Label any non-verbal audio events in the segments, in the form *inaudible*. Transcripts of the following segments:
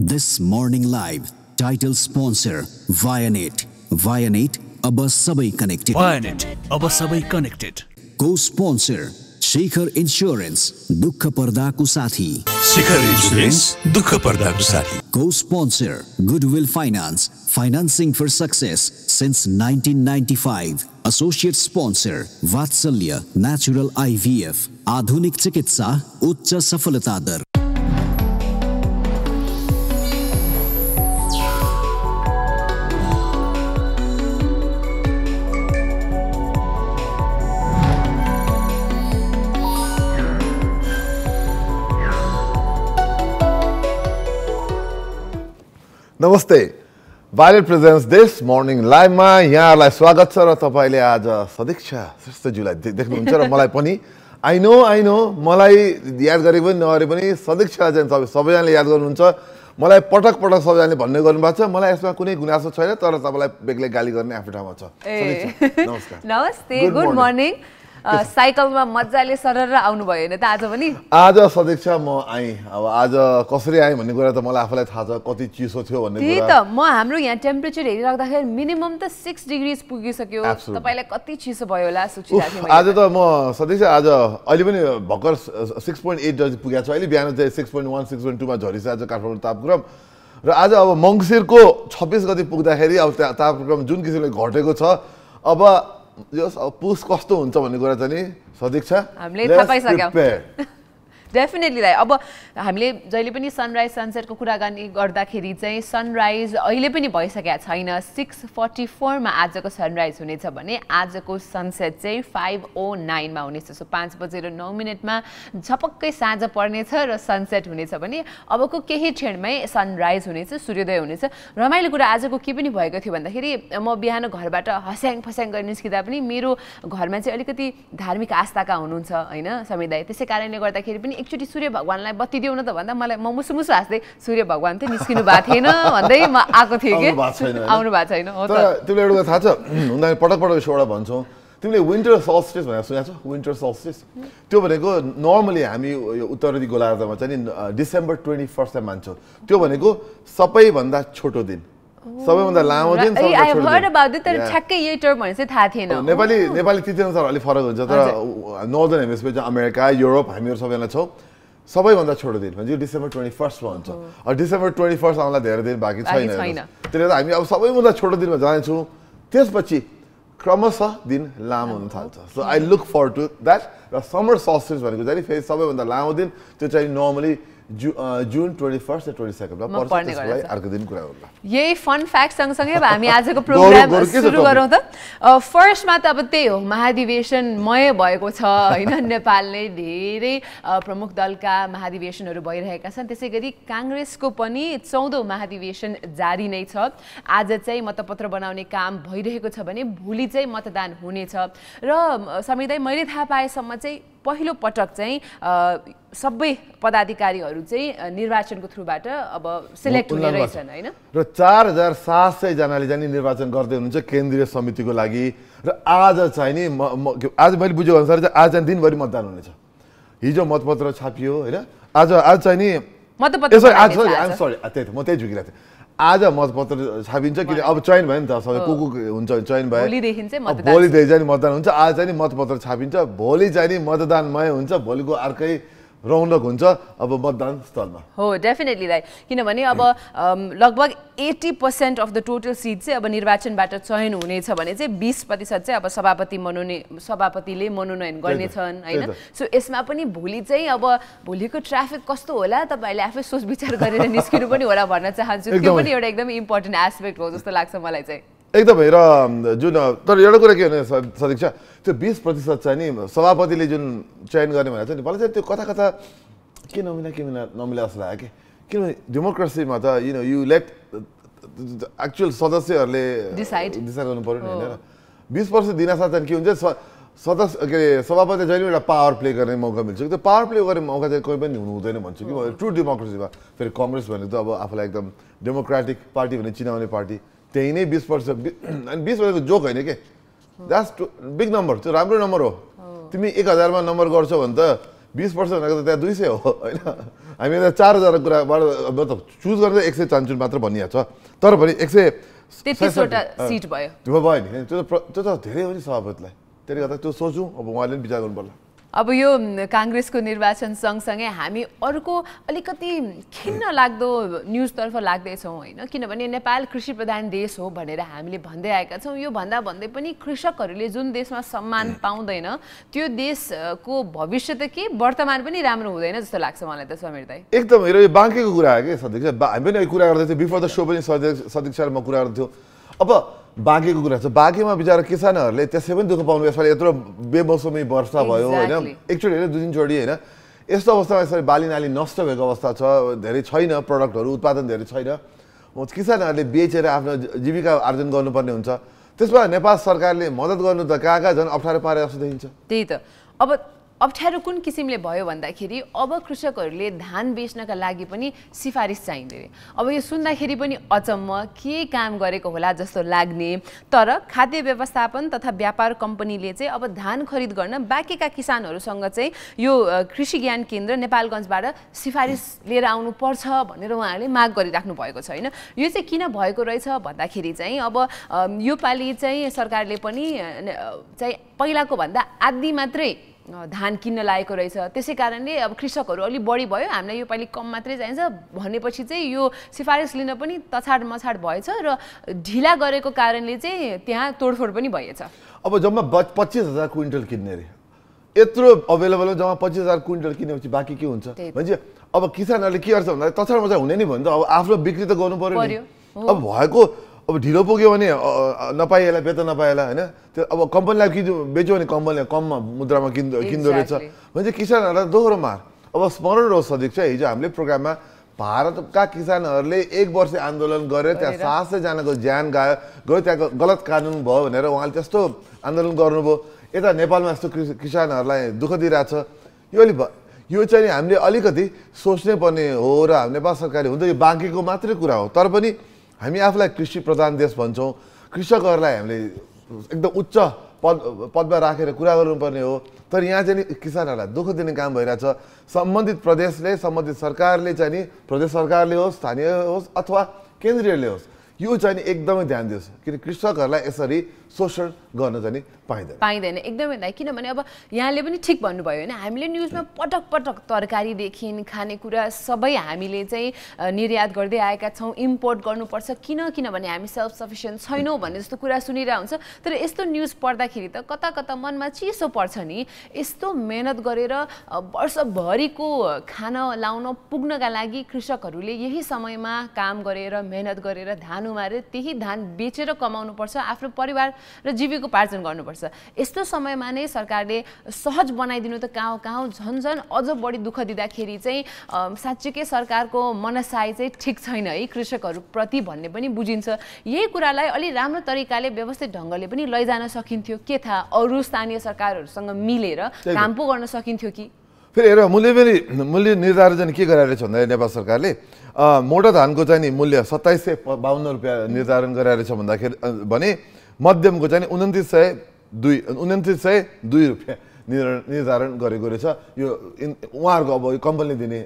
This morning live, title sponsor Vianet. Vianet, अब सबै connected Vianet, अब सबै कनेक्टेड को स्पोन्सर शिखर इन्स्योरेन्स दुःख पर्दाको साथी शिखर इन्स्योरेन्स दुःख पर्दाको साथी को sponsor Goodwill Finance financing for success since 1995 associate sponsor Vatsalya natural IVF आधुनिक चिकित्सा उच्च सफलता दर नमस्ते भाइरल प्रेजेन्स दिस मर्निङ लाइभमा यहाँहरूलाई स्वागत छ र तपाईँले आज सदीक्षा श्रेष्ठज्यूलाई देख्नुहुन्छ र मलाई पनि आई नो आई नो मलाई याद गरे पनि नगरे पनि सदीक्षा चाहिँ तपाईँ सबैजनाले याद गर्नुहुन्छ मलाई पटक पटक सबैजनाले भन्ने गर्नुभएको छ मलाई यसमा कुनै गुनासो छैन तर तपाईँलाई बेग्लै गाली गर्ने आफ्नो ठाउँमा छ *laughs* नमस्ते गुड मर्निङ साइकलमा मजाले सरर आउनुभयो होइन त आज पनि आज सदेश म आएँ अब आज कसरी आएँ भन्ने कुरा त मलाई आफूलाई थाहा छ कति चिसो थियो भन्ने त्यही त म हाम्रो यहाँ टेम्परेचर हेरिराख्दाखेरि मिनिमम त सिक्स डिग्रिज पुगिसक्यो तपाईँलाई कति चिसो भयो होला आज त म सदेश आज अहिले पनि भर्खर सिक्स पोइन्ट एट जति पुगेको छु अहिले बिहान चाहिँ सिक्स पोइन्ट वान सिक्स पोइन्ट टूमा झरिसक्यो आज काठमाडौँ तापक्रम र आज अब मङ्सिरको छब्बिस गति पुग्दाखेरि अब त्यहाँ तापक्रम जुन किसिमले घटेको छ अब अब पुस कस्तो हुन्छ भन्ने कुरा चाहिँ नि सधैँ छ हामीले थाहा पाइसक्यौ डेफिनेटली दाइ अब हामीले जहिले पनि सनराइज सनसेटको कुरा गर्ने गर्दाखेरि चाहिँ सनराइज अहिले पनि भइसकेको छैन सिक्स फोर्टी फोरमा आजको सनराइज हुनेछ भने आजको सनसेट चाहिँ फाइभ ओ नाइनमा हुनेछ सो पाँच बजेर नौ मिनटमा झपक्कै साँझ पर्नेछ र सनसेट हुनेछ भने अबको केही क्षणमै सनराइज हुनेछ सूर्योदय हुनेछ रमाइलो कुरा आजको के पनि भएको थियो भन्दाखेरि म बिहान घरबाट हस्याङ फस्याङ गरी निस्किँदा पनि मेरो घरमा चाहिँ अलिकति धार्मिक आस्थाका हुनुहुन्छ होइन समुदाय त्यसै कारणले गर्दाखेरि पनि एकचोटि सूर्य भगवान्लाई बत्ती देऊ न त भन्दा मलाई म मुसु मुसु हाँस्दै सूर्य भगवान् चाहिँ निस्किनु भएको *laughs* थिएन भन्दै म आएको थिएँ कि आउनु भएको छैन तिमीलाई एउटा थाहा छ हुँदाखेरि पटक पटक एउटा भन्छौँ तिमीले विन्टर सल्स्टिस भनेर सुनेको छ विन्टर सल्स्टिस त्यो भनेको नर्मली हामी यो उत्तरी गोलार्धमा चाहिँ डिसेम्बर ट्वेन्टी फर्स्टलाई मान्छौँ त्यो भनेको सबैभन्दा छोटो दिन Oh. सबैभन्दा लामो दिन तर ठ्याक्कै यही टर्म भने चाहिँ थाहा थिएन नेपाली oh. नेपाली तिथिअनुसार अलिक फरक हुन्छ तर नर्दर्न हेमिस्फियर चाहिँ अमेरिका युरोप हामीहरू सबैजना छौँ सबैभन्दा छोटो दिन भन्छ डिसेम्बर ट्वेन्टी फर्स्टमा हुन्छ डिसेम्बर ट्वेन्टी फर्स्ट आउँदा धेरै दिन बाँकी छैन त्यसले गर्दा हामी अब सबैभन्दा छोटो दिनमा जानेछौँ त्यसपछि क्रमशः दिन लामो हुन थाल्छ so I look for to that र समर ससेज भनेको चाहिँ फेरि सबैभन्दा लामो दिन त्यो चाहिँ नर्मली जुन ट्वेन्टी यही फन फ्याक्ट सँगसँगै अब हामी आजको प्रोग्राम सुरु गरौँ त फर्स्टमा त अब त्यही हो महाधिवेशनमय भएको छ होइन नेपालले धेरै प्रमुख दलका महाधिवेशनहरू भइरहेका छन् त्यसै गरी काङ्ग्रेसको पनि चौधौँ महाधिवेशन जारी नै छ आज चाहिँ मतपत्र बनाउने काम भइरहेको छ भने भोलि चाहिँ मतदान हुनेछ र संविधान मैले थाहा पाएसम्म चाहिँ पहिलो पटक चाहिँ सबै पदाधिकारीहरू चाहिँ निर्वाचनको थ्रुबाट अब सिलेक्ट हुने रहेछन् होइन र चार हजार सात सयजनाले जाने निर्वाचन गर्दै हुनुहुन्छ केन्द्रीय समितिको लागि र आज चाहिँ नि आज मैले बुझेको अनुसार चाहिँ आज दिनभरि मतदान हुनेछ हिजो मतपत्र छापियो होइन आज आज चाहिँ नि सरी त्यही त म त्यही झुकिरहेको थिएँ आज मतपत्र छापिन्छ किन अब चयन भयो नि त सबै को को हुन्छ चयन भयो भोलिदेखि चाहिँ मतदान हुन्छ आज चाहिँ नि मतपत्र छापिन्छ भोलि चाहिँ नि मतदानमय हुन्छ भोलिको अर्कै रौनक हुन्छ अब मतदान स्थलमा हो डेफिनेटली दाइ किनभने अब लगभग eighty percent of the total seat चाहिँ अब निर्वाचनबाट चयन हुनेछ भने चाहिँ बिस प्रतिशत चाहिँ अब सभापति मनोनय सभापतिले मनोनयन गर्नेछन् होइन सो यसमा पनि भोलि चाहिँ अब भोलिको ट्राफिक कस्तो होला तपाईँहरूले आफै सोच विचार गरेर निस्किनु पनि होला भन्न चाहन्छु त्यो पनि एउटा एकदमै इम्पोर्टेन्ट एस्पेक्ट हो जस्तो लाग्छ मलाई चाहिँ एकदमै र जुन तर एउटा कुरा के भने सदीक्षा त्यो बिस प्रतिशत चाहिँ नि सभापतिले जुन चयन गर्ने भनेको छ नि मलाई चाहिँ त्यो कता कता के नमिला के मिला नमिला जस्तो लाग्यो कि किनभने डेमोक्रेसीमा त you know you let actual सदस्यहरूले डिसाइड गर्नु पऱ्यो नि होइन बिस पर्सेन्ट दिनसाथ चाहिँ के हुन्छ सदस्य के अरे सभापति जहिले एउटा पावर प्ले गर्ने मौका मिल्छ त्यो पावर प्ले गर्ने मौका चाहिँ कोही पनि हुनु हुँदैन भन्छु कि ट्रु डेमोक्रेसीमा फेरि कङ्ग्रेस भनेको त अब आफूलाई एकदम डेमोक्रेटिक पार्टी भने चिनाउने पार्टी त्यही नै बिस वर्ष अनि बिस वर्षको जोक होइन के जस्ट बिग नम्बर त्यो राम्रो नम्बर हो oh. तिमी एक हजारमा नम्बर गर्छौ भने त बिस वर्ष भनेको त त्यहाँ दुई सय हो *laughs* होइन हामी यता चार हजारको कुराबाट मतलब चुज गर्दा एक सय चान्चुन मात्र भनिहाल्छ तर पनि एक सय सिट भयो भयो नि त्यो त त्यो त धेरै हो नि सभापतिलाई त्यसले गर्दा त्यो सोचौँ अब उहाँले पनि विचार गर्नु पर्ला अब यो काङ्ग्रेसको निर्वाचन सँगसँगै हामी अर्को अलिकति खिन्न लाग्दो न्युजतर्फ लाग्दैछौँ होइन किनभने नेपाल कृषि प्रधान देश हो भनेर हामीले भन्दै आएका छौँ यो भन्दा भन्दै पनि कृषकहरूले जुन देशमा सम्मान पाउँदैन त्यो देशको भविष्य त के वर्तमान पनि राम्रो हुँदैन जस्तो लाग्छ मलाई त समीर दाई एकदम हेर यो बाँकेको कुरा हो कि सदीक्षा हामी पनि कुरा गर्दै बिफोर द सो पनि सदीक्षा म कुरा गर्थ्यौँ अब बाँकेको कुरा छ बाँकेमा बिचरा किसानहरूले त्यसै पनि दुःख पाउनु यसपालि यत्रो बेमौसमी वर्षा भयो होइन एकचोटि होइन दुई दिनचोटि होइन यस्तो अवस्थामा यसरी बाली नाली नष्ट भएको अवस्था छ धेरै छैन प्रडक्टहरू उत्पादन धेरै छैन किसानहरूले बेचेर आफ्नो जीविका आर्जन गर्नुपर्ने हुन्छ त्यसमा नेपाल सरकारले मद्दत गर्नु त कहाँ कहाँ झन् अप्ठ्यारो पारेर जस्तो देखिन्छ त्यही त अब अप्ठ्यारो कुन किसिमले भयो भन्दाखेरि अब कृषकहरूले धान बेच्नका लागि पनि सिफारिस चाहिँदैन अब यो सुन्दाखेरि पनि अचम्म के काम गरेको होला जस्तो लाग्ने तर खाद्य व्यवस्थापन तथा व्यापार कम्पनीले चाहिँ अब धान खरिद गर्न बाँकीका किसानहरूसँग चाहिँ यो कृषि ज्ञान केन्द्र नेपालगञ्जबाट सिफारिस लिएर आउनुपर्छ भनेर उहाँहरूले माग गरिराख्नु भएको छ होइन यो चाहिँ किन भएको रहेछ भन्दाखेरि चाहिँ अब योपालि चाहिँ सरकारले पनि चाहिँ पहिलाको भन्दा आधी मात्रै धान किन्न लागेको रहेछ त्यसै कारणले अब कृषकहरू अलिक बढी भयो हामीलाई यो पालि कम मात्रै चाहिन्छ भनेपछि चाहिँ यो सिफारिस लिन पनि तछाड मछाड भएछ र ढिला गरेको कारणले चाहिँ त्यहाँ तोडफोड पनि भएछ अब जम्मा पच्चिस हजार क्विन्टल किन्ने अरे यत्रो अभाइलेबल जम्मा पच्चिस हजार क्विन्टल किनेपछि बाँकी के हुन्छ भनेपछि अब किसानहरूले के गर्छ भन्दा तछाड मछाड हुने नि भन्छ अब आफ्नो बिक्री त गर्नु पऱ्यो अब भएको अब ढिलो पुग्यो भने नपाइएला वेतन नपाएला होइन त्यो अब कम्पनीलाई किन्यो बेच्यो भने कम्पनीले कम मुद्रामा किन्दो किन्दो रहेछ भने चाहिँ किसानहरूलाई दोहोरो मार अब स्मरण रहोस् अध्यक्ष हिजो हामीले प्रोग्राममा भारतका किसानहरूले एक वर्ष आन्दोलन गरेर त्यहाँ सात सयजनाको ज्यान गायो गयो त्यहाँको गलत कानुन भयो भनेर उहाँले त्यस्तो आन्दोलन गर्नुभयो यता नेपालमा यस्तो किसानहरूलाई दुःख दिइरहेछ यो अलिक यो चाहिँ हामीले अलिकति सोच्नै पर्ने हो र नेपाल सरकारले हुन्छ यो बाँकीको मात्रै कुरा हो तर पनि हामी आफूलाई कृषि प्रधान देश भन्छौँ कृषकहरूलाई हामीले एकदम उच्च पद पदमा राखेर कुरा गर्नुपर्ने हो तर यहाँ चाहिँ नि किसानहरूलाई दुःख दिने काम भइरहेछ सम्बन्धित प्रदेशले सम्बन्धित सरकारले चाहिँ नि प्रदेश सरकारले होस् स्थानीय होस् अथवा केन्द्रीयले होस् यो चाहिँ नि एकदमै ध्यान दियोस् किन कृषकहरूलाई यसरी शोषण गर्न जाने पाइँदैन पाइँदैन एकदमै दाइ किनभने अब यहाँले पनि ठिक भन्नुभयो होइन हामीले न्युजमा पटक पटक तरकारीदेखि खानेकुरा सबै हामीले चाहिँ निर्यात गर्दै आएका छौँ इम्पोर्ट गर्नुपर्छ किन किनभने हामी सेल्फ सफिसियन्ट छैनौँ भन्ने जस्तो कुरा सुनिरहेको हुन्छ तर यस्तो न्युज पढ्दाखेरि त कता कता मनमा चिसो पर्छ नि यस्तो मेहनत गरेर वर्षभरिको खान लाउन पुग्नका लागि कृषकहरूले यही समयमा काम गरेर मेहनत गरेर धान उमारेर त्यही धान बेचेर कमाउनुपर्छ आफ्नो परिवार र जीविकोपार्जन गर्नुपर्छ यस्तो समयमा नै सरकारले सहज बनाइदिनु त कहाँ कहाँ झन् झन् अझ बढी दुःख दिँदाखेरि चाहिँ साँच्चीकै सरकारको मनसाय चाहिँ ठिक छैन है कृषकहरूप्रति भन्ने पनि बुझिन्छ यही कुरालाई अलि राम्रो तरिकाले व्यवस्थित ढङ्गले पनि लैजान सकिन्थ्यो के थाहा अरू स्थानीय सरकारहरूसँग मिलेर काम पो गर्न सकिन्थ्यो कि फेरि हेर मूल्य पनि मूल्य निर्धारण चाहिँ के गराइरहेछ भन्दाखेरि नेपाल सरकारले मोटा धानको चाहिँ नि मूल्य सत्ताइस सय बाहन्न रुपियाँ निर्धारण गराइरहेछ भन्दाखेरि भने मध्यमको चाहिँ उन्तिस सय दुई उन्तिस सय दुई रुपियाँ निर्धारण गरेको रहेछ यो उहाँहरूको अब यो कम्पनीले दिने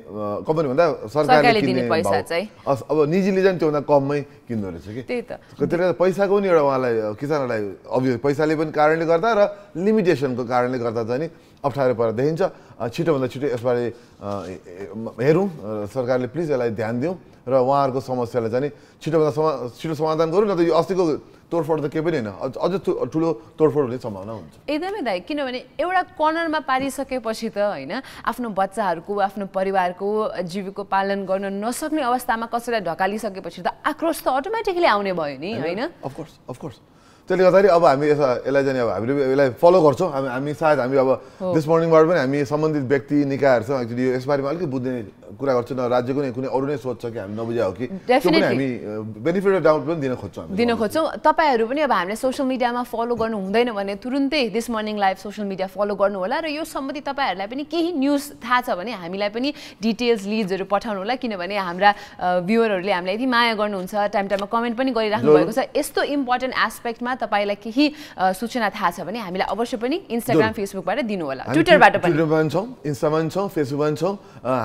कम्पनी भन्दा सरकारले दिने पैसा चाहिँ अब निजीले चाहिँ त्योभन्दा कममै किन्दो रहेछ कि त्यही त त्यसले गर्दा पैसाको पनि एउटा उहाँलाई किसानहरूलाई अभियो पैसाले पनि कारणले गर्दा र लिमिटेसनको कारणले गर्दा चाहिँ अप्ठ्यारो परेर देखिन्छ छिटोभन्दा छिटो यसबारे हेरौँ सरकारले प्लिज यसलाई ध्यान दिउँ र उहाँहरूको समस्यालाई चाहिँ छिटोभन्दा समा छिटो समाधान गरौँ न त यो अस्तिको तोडफोड त केही पनि होइन अझ ठुलो तोडफोड हुने सम्भावना हुन्छ एकदमै दाइ किनभने एउटा कर्नरमा पारिसकेपछि त होइन आफ्नो बच्चाहरूको आफ्नो परिवारको जीविको पालन गर्न नसक्ने अवस्थामा कसैलाई ढकालिसकेपछि त आक्रोश त अटोमेटिकली आउने भयो नि होइन अफकोर्स अफकोर्स त्यसले गर्दाखेरि अब हामी यसलाई जाने अब हामीले यसलाई फलो गर्छौँ हामी हामी सायद हामी अब दिस मर्निङबाट पनि हामी सम्बन्धित व्यक्ति निकायहरूसँग एक्चुली यो यसबारेमा अलिकति बुझ्दैन कुरा गर्छु न राज्यको नै कुनै अरू नै सोध्छ कि हामी नबुझा हो कि हामी बेनिफिट अफ डाउट पनि दिन खोज्छौँ दिन खोज्छौँ तपाईँहरू पनि अब हामीले सोसियल मिडियामा फलो गर्नु हुँदैन भने तुरुन्तै this morning live social media follow गर्नु होला र यो सम्बन्धी तपाईँहरूलाई पनि केही न्युज थाहा छ भने हामीलाई पनि डिटेल्स लिजहरू पठाउनु होला किनभने हाम्रा भ्युवरहरूले हामीलाई यति माया गर्नुहुन्छ टाइम टाइममा कमेन्ट पनि गरिराख्नु भएको छ यस्तो इम्पोर्टेन्ट एस्पेक्टमा तपाईँलाई केही सूचना थाहा छ भने हामीलाई अवश्य पनि इन्स्टाग्राम फेसबुकबाट दिनु होला ट्विटरबाट पनि इन्स्टामा छौँ फेसबुकमा छौँ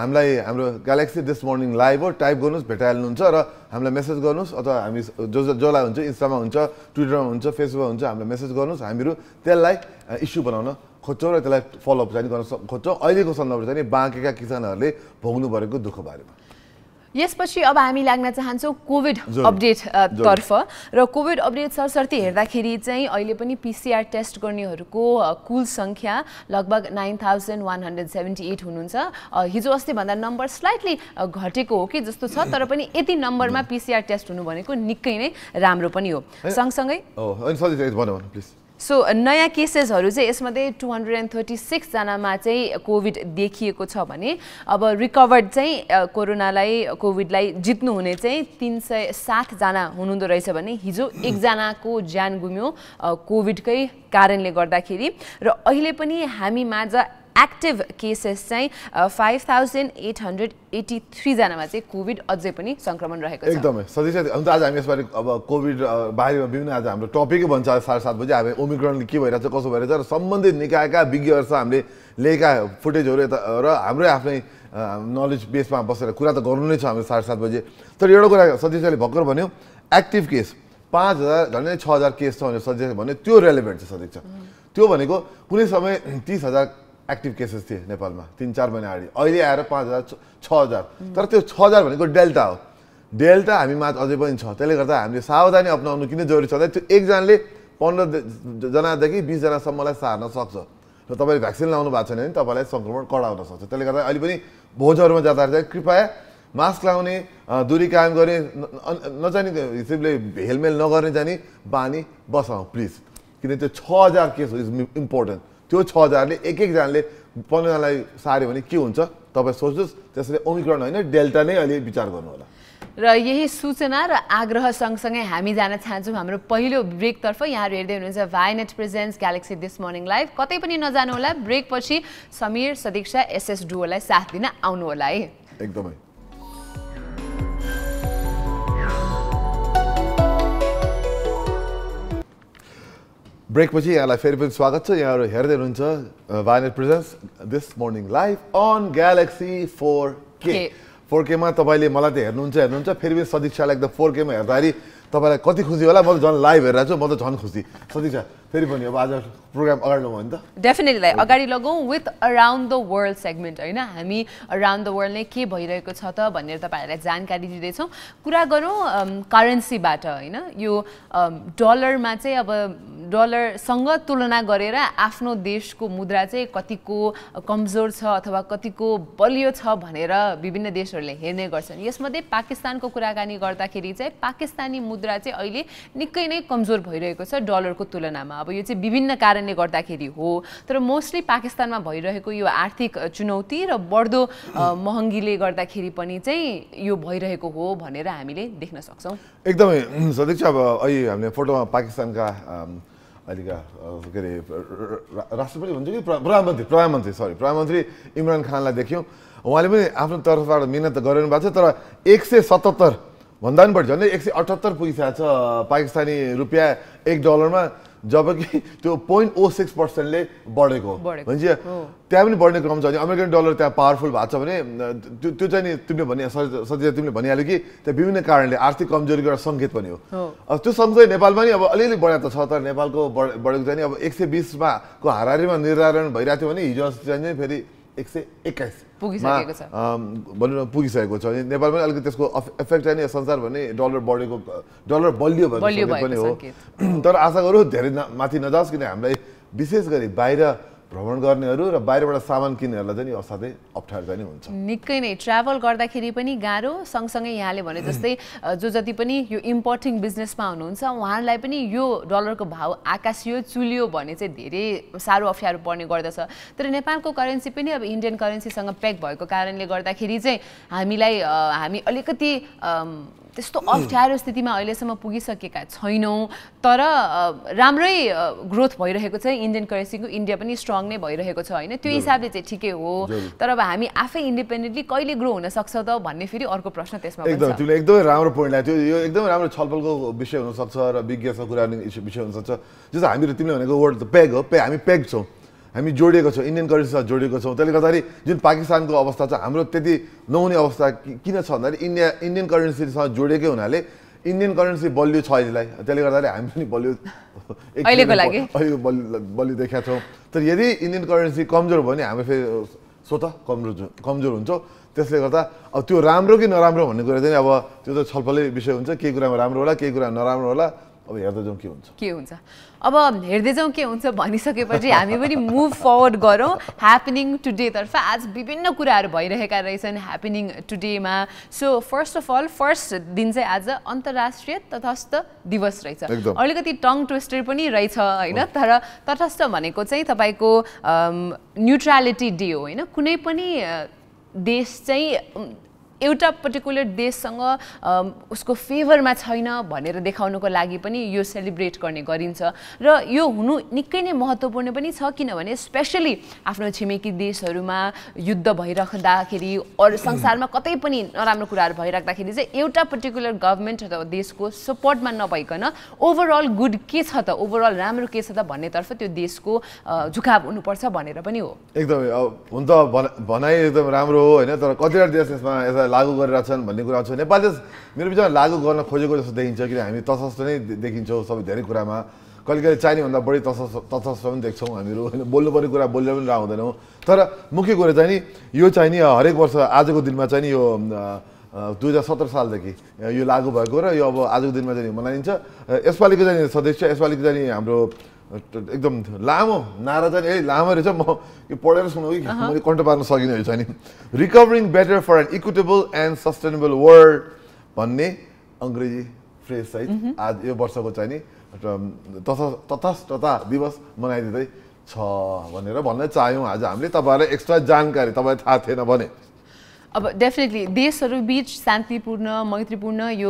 हामीलाई हाम्रो ग्यालेक्सी दिस मर्निङ लाइभ हो टाइप गर्नुहोस् भेटाइहाल्नुहुन्छ र हामीलाई मेसेज गर्नुहोस् अथवा हामी जो जसलाई हुन्छ इन्स्टामा हुन्छ ट्विटरमा हुन्छ फेसबुकमा हुन्छ हामीलाई मेसेज गर्नुहोस् हामीहरू त्यसलाई इस्यु बनाउन खोज्छौँ र त्यसलाई फलोअप चाहिँ गर्न खोज्छौँ अहिलेको सन्दर्भ चाहिँ बाँकेका किसानहरूले भोग्नु परेको दुःख बारेमा यसपछि अब हामी लाग्न चाहन्छौँ कोभिड अपडेट अपडेटतर्फ र कोभिड अपडेट सरसर्ती हेर्दाखेरि चाहिँ अहिले पनि पिसिआर टेस्ट गर्नेहरूको कुल सङ्ख्या लगभग nine thousand one hundred seventy eight हुनुहुन्छ हिजो अस्तिभन्दा नम्बर स्लाइटली घटेको हो कि जस्तो छ तर पनि यति नम्बरमा पिसिआर टेस्ट हुनु भनेको निकै नै राम्रो पनि हो सँगसँगै सो नयाँ केसेसहरू चाहिँ यसमध्ये टु हन्ड्रेड एन्ड थर्टी सिक्सजनामा चाहिँ कोभिड देखिएको छ भने अब रिकभर्ड चाहिँ कोरोनालाई कोभिडलाई जित्नुहुने चाहिँ तिन सय सातजना हुनुहुँदो रहेछ भने हिजो एकजनाको ज्यान गुम्यो कोभिडकै कारणले गर्दाखेरि र अहिले पनि हामी माझ एक्टिभ केसेस चाहिँ five thousand eight hundred eighty थ्रीजनामा चाहिँ कोभिड अझै पनि सङ्क्रमण रहेको छ एकदमै सधैँ अन्त आज हामी यसबारे अब कोभिड बारेमा विभिन्न आज हाम्रो टपिकै भन्छ साढे सात बजी हामी ओमिक्रोनले के भइरहेछ कसो भइरहेछ र सम्बन्धित निकायका विज्ञहरूसँग हामीले लिएका फुटेजहरू यता र हाम्रै आफ्नै नलेज बेसमा बसेर कुरा त गर्नु नै छ हाम्रो साढे सात बजे तर एउटा कुरा सदस्यले भर्खर भन्यो एक्टिभ केस पाँच हजार झन् छ हजार केस छ भनेर सदस्य भन्यो त्यो रेलिभेन्ट छ सदस्य त्यो भनेको कुनै समय तिस हजार एक्टिभ केसेस थिए नेपालमा तिन चार महिना अगाडि अहिले आएर पाँच हजार छ हजार तर त्यो छ हजार भनेको डेल्टा हो डेल्टा हामी माझ अझै पनि छ त्यसले गर्दा हामीले सावधानी अप्नाउनु किन जरुरी छ त्यो एकजनाले पन्ध्रजनादेखि बिसजनासम्मलाई सार्न सक्छ र तपाईँले भ्याक्सिन लाउनु भएको छैन भने तपाईँलाई सङ्क्रमण कडाउन सक्छ त्यसले गर्दा अहिले पनि भोजहरूमा जाँदाखेरि चाहिँ कृपया मास्क लाउने दुरी कायम गर्ने नजाने हिसाबले हेलमेल नगर्ने जाने बानी बसाउँ प्लिज किन त्यो छ हजार केस हो इज इम्पोर्टेन्ट त्यो छ हजारले एक एकजनाले पन्ध्रजनालाई सार्यो भने के हुन्छ तपाईँ सोच्नुहोस् त्यसरी ओमिक्रोन होइन डेल्टा नै अहिले विचार गर्नु होला र यही सूचना र आग्रह सँगसँगै हामी जान चाहन्छौँ हाम्रो पहिलो ब्रेकतर्फ यहाँहरू हेर्दै हुनुहुन्छ Vianet presents Galaxy this morning live कतै पनि नजानु होला ब्रेकपछि समीर सदीक्षा एसएस डुओलाई साथ दिन आउनु होला है एकदमै ब्रेकपछि यहाँलाई फेरि पनि स्वागत छ यहाँहरू हेर्दै हुनुहुन्छ Vianet presents this morning live on Galaxy four K four केमा तपाईँले मलाई त हेर्नुहुन्छ हेर्नुहुन्छ फेरि पनि सदीक्षालाई एकदम फोर केमा हेर्दाखेरि तपाईँलाई कति खुसी होला म त झन् लाइभ हेरेर छु म त झन् खुसी सदीक्षा फेरि पनि अब आज प्रोग्राम अगाडि लगाउँ नि त डेफिनेटली अगाडि लगाउँ with around the world segment होइन हामी अराउन्ड द वर्ल्ड नै के भइरहेको छ त भनेर तपाईँहरूलाई जानकारी दिँदैछौँ कुरा गरौँ करेन्सीबाट होइन यो डलरमा चाहिँ अब डलरसँग तुलना गरेर आफ्नो देशको मुद्रा चाहिँ कतिको कमजोर छ अथवा कतिको बलियो छ भनेर विभिन्न देशहरूले हेर्ने गर्छन् यसमध्ये पाकिस्तानको कुराकानी गर्दाखेरि चाहिँ पाकिस्तानी मुद्रा चाहिँ अहिले निकै नै कमजोर भइरहेको छ डलरको तुलनामा अब यो चाहिँ विभिन्न कारणले गर्दाखेरि हो तर मोस्टली पाकिस्तानमा भइरहेको यो आर्थिक चुनौती र बढ्दो महँगीले गर्दाखेरि पनि चाहिँ यो भइरहेको हो भनेर हामीले देख्न सक्छौँ एकदमै सधैँ अब अहिले हामीले फोटोमा पाकिस्तानका अहिलेका के अरे राष्ट्रपति भन्छ कि प्रधानमन्त्री प्रधानमन्त्री सरी प्रधानमन्त्री इमरान खानलाई देख्यौँ उहाँले पनि आफ्नो तर्फबाट मिहिनेत त गरिरहनु भएको छ तर एक सय सतहत्तर भन्दा पनि बढी झन्डै एक सय अठहत्तर पुगिसकेको छ पाकिस्तानी रुपियाँ एक डलरमा जबकि त्यो पोइन्ट ओ सिक्स पर्सेन्टले बढेको भनेपछि त्यहाँ पनि बढ्ने क्रम छ भने अमेरिकन डलर त्यहाँ पावरफुल भएको छ भने त्यो त्यो चाहिँ नि तिमीले भनि सजिलो तिमीले भनिहाल्यो कि त्यहाँ विभिन्न कारणले आर्थिक कमजोरीको एउटा सङ्केत पनि हो अब त्यो सँगसँगै नेपालमा नि अब अलिअलि बढाएको त छ तर नेपालको बढेको चाहिँ अब एक सय बिसमा को हारारीमा निर्धारण भइरहेको थियो भने हिजो अस्ति चाहिँ फेरि एक सय एक्काइस भनौँ भनेर पुगिसकेको छ अनि नेपालमा अलिकति त्यसको इफेक्ट नि संसार भने डलर बढेको डलर बलियो भएको पनि हो *clears throat* तर आशा गरौँ धेरै माथि नजाओस् किन हामीलाई विशेष गरी बाहिर भ्रमण गर्नेहरू र बाहिरबाट सामान किन्नेहरूलाई चाहिँ असाध्यै अप्ठ्यारो चाहिँ हुन्छ निकै नै ट्राभल गर्दाखेरि पनि गाह्रो सँगसँगै यहाँले भने जस्तै जो जति पनि यो इम्पोर्टिङ बिजनेसमा हुनुहुन्छ उहाँहरूलाई पनि यो डलरको भाव आकाशियो चुलियो भने चाहिँ धेरै साह्रो अप्ठ्यारो पर्ने गर्दछ तर नेपालको करेन्सी पनि अब इन्डियन करेन्सीसँग प्याक भएको कारणले गर्दाखेरि चाहिँ हामीलाई हामी अलिकति त्यस्तो अप्ठ्यारो स्थितिमा अहिलेसम्म पुगिसकेका छैनौँ तर राम्रै ग्रोथ भइरहेको छ इन्डियन करेन्सीको इन्डिया पनि स्ट्रङ नै भइरहेको छ होइन त्यो हिसाबले चाहिँ ठिकै हो तर अब हामी आफै इन्डिपेन्डेन्टली कहिले ग्रो हुन सक्छ त भन्ने फेरि अर्को प्रश्न त्यसमा एकदम तिमीले एकदमै राम्रो पोइन्ट लाग्यो त्यो यो एकदमै राम्रो छलफलको विषय हुनसक्छ र विज्ञको कुरा विषय हुनसक्छ जस्तो हामीहरू तिमीले भनेको वर्ड पेग हो पे हामी पेग छौँ हामी जोडिएको छौँ इन्डियन करेन्सीसँग जोडिएको छौँ त्यसले गर्दाखेरि जुन पाकिस्तानको अवस्था छ हाम्रो त्यति नहुने अवस्था किन छ भन्दाखेरि इन्डिया इन्डियन करेन्सीसँग जोडिएकै हुनाले इन्डियन करेन्सी बलियो छ अहिलेलाई त्यसले गर्दाखेरि हामी पनि बलियो *laughs* अहिलेको लागि अहिले बलियो बलियो देखाएको छौँ तर यदि इन्डियन करेन्सी कमजोर भयो भने हामी फेरि स्वतः कमजोर कमजोर हुन्छौँ त्यसले गर्दा अब त्यो राम्रो कि नराम्रो भन्ने कुरा चाहिँ अब त्यो त छलफलै विषय हुन्छ केही कुरामा राम्रो होला केही कुरामा नराम्रो होला अब हेर्दा जाउँ के हुन्छ के हुन्छ अब हेर्दै जाउँ के हुन्छ भनिसकेपछि हामी पनि मुभ फरवर्ड गरौँ ह्यापनिङ टुडेतर्फ आज विभिन्न कुराहरू भइरहेका रहेछन् ह्यापनिङ टुडेमा so first of all first दिन चाहिँ आज अन्तर्राष्ट्रिय तटस्थ दिवस रहेछ अलिकति टङ ट्विस्टर पनि रहेछ होइन तर तटस्थ भनेको चाहिँ तपाईँको न्युट्रालिटी डे हो होइन कुनै पनि देश चाहिँ एउटा पर्टिकुलर देशसँग उसको फेभरमा छैन भनेर देखाउनुको लागि पनि यो सेलिब्रेट गर्ने गरिन्छ र यो हुनु निकै नै महत्त्वपूर्ण पनि छ किनभने स्पेसली आफ्नो छिमेकी देशहरूमा युद्ध भइराख्दाखेरि अरू संसारमा कतै पनि नराम्रो कुराहरू भइराख्दाखेरि चाहिँ एउटा पर्टिकुलर गभर्मेन्ट अथवा देशको सपोर्टमा नभइकन ओभरअल गुड के छ त ओभरअल राम्रो के छ त भन्नेतर्फ त्यो देशको झुकाव हुनुपर्छ भनेर पनि हो एकदमै अब हुन त भनाइ एकदम राम्रो हो होइन तर कतिवटा देश यसमा लागू गरिरहेछन् भन्ने कुरा छ नेपाली मेरो विचारमा लागू गर्न खोजेको जस्तो देखिन्छ किन हामी तशस्त्र नै देखिन्छौँ सबै धेरै कुरामा कहिले कहिले चाहिनेभन्दा बढी तशस्त्र तशस्त्र पनि देख्छौँ हामीहरू होइन बोल्नुपर्ने कुरा बोलेर पनि हुँदैनौँ तर मुख्य कुरा चाहिँ नि यो चाहिँ नि हरेक वर्ष आजको दिनमा चाहिँ नि यो दुई हजार सत्र सालदेखि यो लागू भएको र यो अब आजको दिनमा चाहिँ मनाइन्छ यसपालिको चाहिँ सदस्य यसपालिको चाहिँ हाम्रो एकदम लामो नारा चाहिँ है लामो रहेछ म यो पढेर सुनौँ कि मैले कन्ट पार्न सकिने रहेछ नि recovering better for an equitable and sustainable world भन्ने अङ्ग्रेजी फ्रेस चाहिँ आज यो वर्षको चाहिँ नि तथास्तता दिवस मनाइदिँदै छ भनेर भन्न चाह्यौँ आज हामीले तपाईँहरूलाई एक्स्ट्रा जानकारी तपाईँलाई थाहा थिएन भने अब डेफिनेटली देशहरू बिच शान्तिपूर्ण मैत्रीपूर्ण यो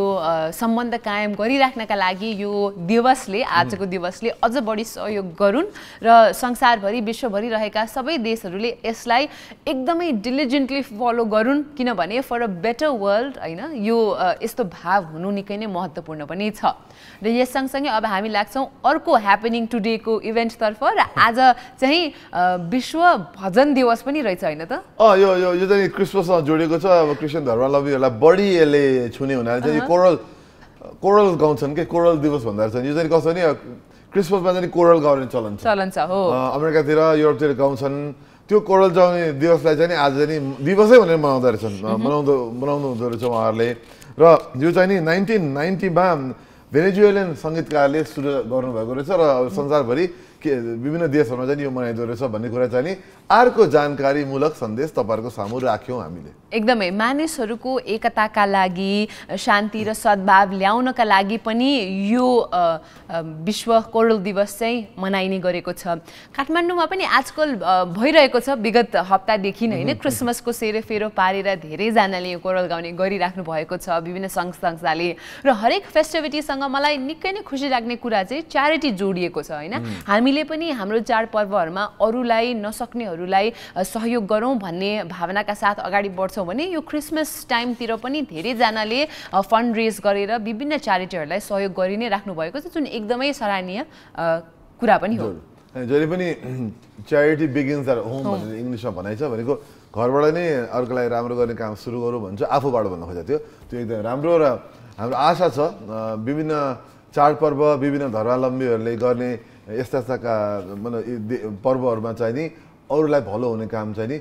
सम्बन्ध कायम गरिराख्नका लागि यो दिवसले आजको दिवसले अझ बढी सहयोग गरून् र संसारभरि विश्वभरि रहेका सबै देशहरूले यसलाई एकदमै डिलिजेन्टली फलो गरून् किनभने फर अ बेटर वर्ल्ड होइन यो यस्तो भाव हुनु निकै नै महत्त्वपूर्ण पनि छ र यस सँगसँगै अब हामी लाग्छौँ अर्को ह्यापनिङ टुडेको इभेन्टतर्फ र आज चाहिँ विश्व भजन दिवस पनि रहेछ होइन त यो चाहिँ जोडेको छ अब क्रिस्चियन धर्मावलम्बीहरूलाई बढी यसले छुने हुनाले चाहिँ यो कोरल कोरल गाउँछन् कि कोरल दिवस भन्दा रहेछन् यो चाहिँ कस्तो नि क्रिसमसमा चाहिँ कोरल गाउने चलन छ चलन छ हो अमेरिकातिर युरोपतिर गाउँछन् त्यो कोरल जाउने दिवसलाई चाहिँ आज नि दिवसै भनेर मनाउँदो रहेछन् मनाउँदो मनाउनु हुँदो रहेछ उहाँहरूले र यो चाहिँ नि नाइन्टिन नाइन्टीमा भेनेजुएलियन सङ्गीतकारले सुरु गर्नुभएको रहेछ र संसारभरि के विभिन्न देशहरूमा चाहिँ यो मनाइदो रहेछ भन्ने कुरा चाहिँ अर्को जानकारीमूलक सन्देश तपाईँहरूको सामु राख्यौँ हामीले एकदमै मानिसहरूको एकताका लागि शान्ति र सद्भाव ल्याउनका लागि पनि यो विश्व कोरल दिवस चाहिँ मनाइने गरेको छ काठमाडौँमा पनि आजकल भइरहेको छ विगत हप्तादेखि होइन *laughs* क्रिसमसको सेरोफेरो पारेर धेरैजनाले यो कोरल गाउने गरिराख्नु भएको छ विभिन्न सङ्घ संस्थाले र हरेक फेस्टिभिटीसँग मलाई निकै नै खुसी लाग्ने कुरा चाहिँ च्यारिटी जोडिएको छ होइन हामीले हामीले पनि हाम्रो चाडपर्वहरूमा अरूलाई नसक्नेहरूलाई सहयोग गरौँ भन्ने भावनाका साथ अगाडि बढ्छौँ भने यो क्रिसमस टाइमतिर पनि धेरैजनाले फन्ड रेज गरेर विभिन्न च्यारिटीहरूलाई सहयोग गरि नै राख्नु भएको छ जुन एकदमै सराहनीय कुरा पनि हो जहिले पनि च्यारिटी बिगिन्स आर होम भनेर इङ्ग्लिसमा भनाइ छ भनेको घरबाट नै अर्कोलाई राम्रो गर्ने काम सुरु गरौँ भन्छ आफूबाट भन्न खोजेको थियो त्यो एकदम राम्रो र हाम्रो आशा छ विभिन्न चाडपर्व विभिन्न धर्मावलम्बीहरूले गर्ने यस्ता यस्ताका मतलब पर्वहरूमा चाहिँ नि अरूलाई भलो हुने काम चाहिँ नि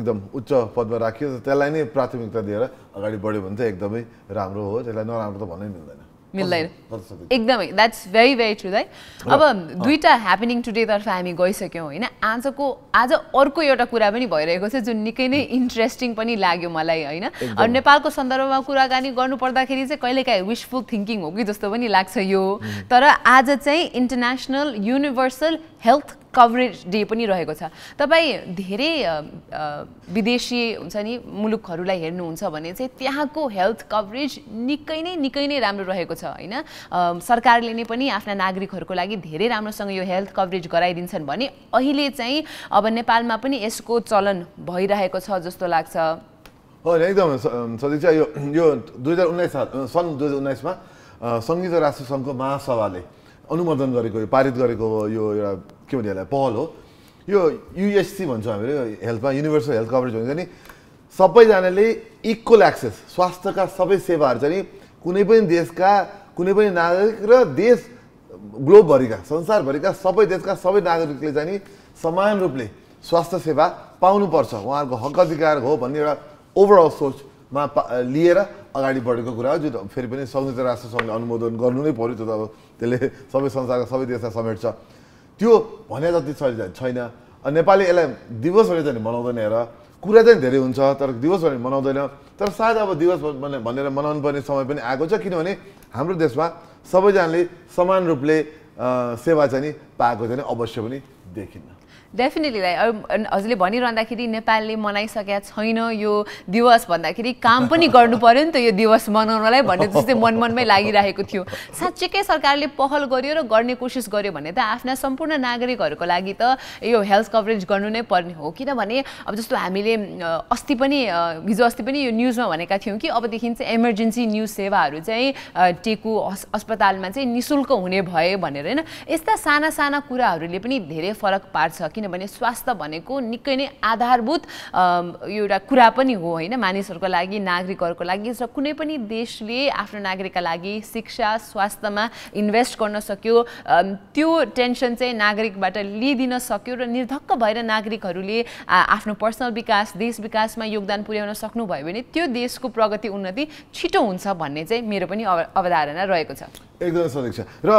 एकदम उच्च पदमा राखियो त्यसलाई नै प्राथमिकता दिएर अगाडि बढ्यो भने चाहिँ एकदमै राम्रो हो त्यसलाई नराम्रो त भन्नै मिल्दैन मिल्दैन एकदमै द्याट्स भेरी भेरी ट्रु दाइ अब दुईवटा ह्यापनिङ टुडेतर्फ हामी गइसक्यौँ होइन आजको आज अर्को एउटा कुरा पनि भइरहेको छ जुन निकै नै इन्ट्रेस्टिङ hmm. पनि लाग्यो मलाई होइन अब नेपालको सन्दर्भमा कुराकानी गर्नुपर्दाखेरि चाहिँ कहिलेकाहीँ विसफुल थिङ्किङ हो कि जस्तो पनि लाग्छ यो hmm. तर आज चाहिँ international universal health coverage day पनि रहेको छ तपाईँ धेरै विदेशी हुन्छ नि मुलुकहरूलाई हेर्नुहुन्छ भने चाहिँ त्यहाँको हेल्थ कभरेज निकै नै निकै नै राम्रो रहेको छ होइन सरकारले नै पनि आफ्ना नागरिकहरूको लागि धेरै राम्रोसँग यो हेल्थ कभरेज गराइदिन्छन् भने अहिले चाहिँ अब नेपालमा पनि यसको चलन भइरहेको छ जस्तो लाग्छ होइन एकदम सदिक्षा यो यो दुई हजार उन्नाइस सन् दुई हजार उन्नाइसमा संयुक्त राष्ट्रसङ्घको महासभाले अनुमोदन गरेको यो पारित गरेको यो एउटा के भन्ने यसलाई पहल हो यो युएससी भन्छौँ हामीले हेल्थमा युनिभर्सल हेल्थ कभरेज भन्छ नि सबैजनाले इक्वल एक्सेस स्वास्थ्यका सबै सेवाहरू चाहिँ कुनै पनि देशका कुनै पनि नागरिक र देश ग्लोबभरिका संसारभरिका सबै देशका सबै नागरिकले चाहिँ समान रूपले स्वास्थ्य सेवा पाउनुपर्छ उहाँहरूको हक अधिकार हो भन्ने एउटा ओभरअल सोचमा लिएर अगाडि बढेको कुरा हो जुन फेरि पनि संयुक्त राष्ट्रसङ्घले अनुमोदन गर्नु नै पऱ्यो त्यो त अब त्यसले सबै संसारको सबै देशलाई समेट्छ त्यो भने जति छैन अनि नेपाली यसलाई दिवसभरि चाहिँ मनाउँदैन हेर कुरा चाहिँ धेरै हुन्छ तर दिवस भने मनाउँदैन तर सायद अब दिवस भनेर मनाउनु पर्ने समय पनि आएको छ किनभने हाम्रो देशमा सबैजनाले समान रूपले सेवा चाहिँ पाएको चाहिँ अवश्य पनि देखिन्न डेफिनेटली हजुरले um, भनिरहँदाखेरि नेपालले मनाइसकेका छैन यो दिवस भन्दाखेरि काम पनि गर्नु पऱ्यो नि त यो दिवस मनाउनलाई भन्ने जस्तै मनमनमै मनमै लागिरहेको थियो साँच्चीकै सरकारले पहल गर्यो र गर्ने कोसिस गर्यो भने त आफ्ना सम्पूर्ण नागरिकहरूको लागि त यो हेल्थ कभरेज गर्नु नै पर्ने हो किनभने अब जस्तो हामीले अस्ति पनि हिजो अस्ति पनि यो न्युजमा भनेका थियौँ कि अबदेखि चाहिँ इमर्जेन्सी न्युज सेवाहरू चाहिँ टेकु अस्पतालमा चाहिँ नि हुने भए भनेर होइन यस्ता साना साना कुराहरूले पनि धेरै फरक पार्छ किनभने स्वास्थ्य भनेको निकै नै आधारभूत एउटा कुरा पनि हो होइन मानिसहरूको लागि नागरिकहरूको लागि र कुनै पनि देशले आफ्नो नागरिकका लागि शिक्षा स्वास्थ्यमा इन्भेस्ट गर्न सक्यो त्यो टेन्सन चाहिँ नागरिकबाट लिइदिन सक्यो र निर्धक्क भएर नागरिकहरूले आफ्नो पर्सनल विकास देश विकासमा योगदान पुर्याउन सक्नुभयो भने त्यो देशको प्रगति उन्नति छिटो हुन्छ भन्ने चाहिँ मेरो पनि अवधारणा रहेको छ एकदमै छ र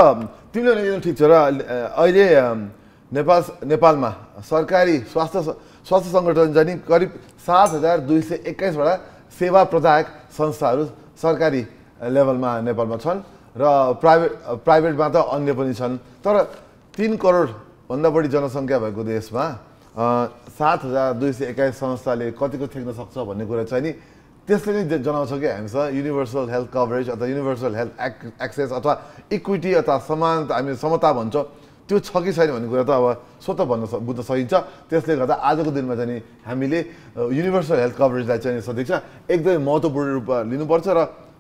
तिमीले ठिक छ र अहिले नेपाल नेपालमा सरकारी स्वास्थ्य स्वास्थ्य सङ्गठन जाने करिब सात हजार दुई सय एक्काइसवटा सेवा प्रदायक संस्थाहरू सरकारी लेभलमा नेपालमा छन् र प्राइभेट प्राइभेटमा त अन्य पनि छन् तर तिन करोडभन्दा बढी जनसङ्ख्या भएको देशमा सात हजार दुई सय एक्काइस संस्थाले कतिको थ्याक्न सक्छ भन्ने कुरा चाहिँ नि त्यसले नै जनाउँछ कि हामीसँग युनिभर्सल हेल्थ कभरेज अथवा युनिभर्सल हेल्थ एक्सेस अथवा इक्विटी अथवा समानता हामी समता भन्छौँ त्यो छ कि छैन भन्ने कुरा त अब स्वतः भन्न स बुझ्न सकिन्छ त्यसले गर्दा आजको दिनमा चाहिँ हामीले युनिभर्सल हेल्थ कभरेजलाई चाहिँ सधैँ एकदमै महत्त्वपूर्ण रूपमा लिनुपर्छ र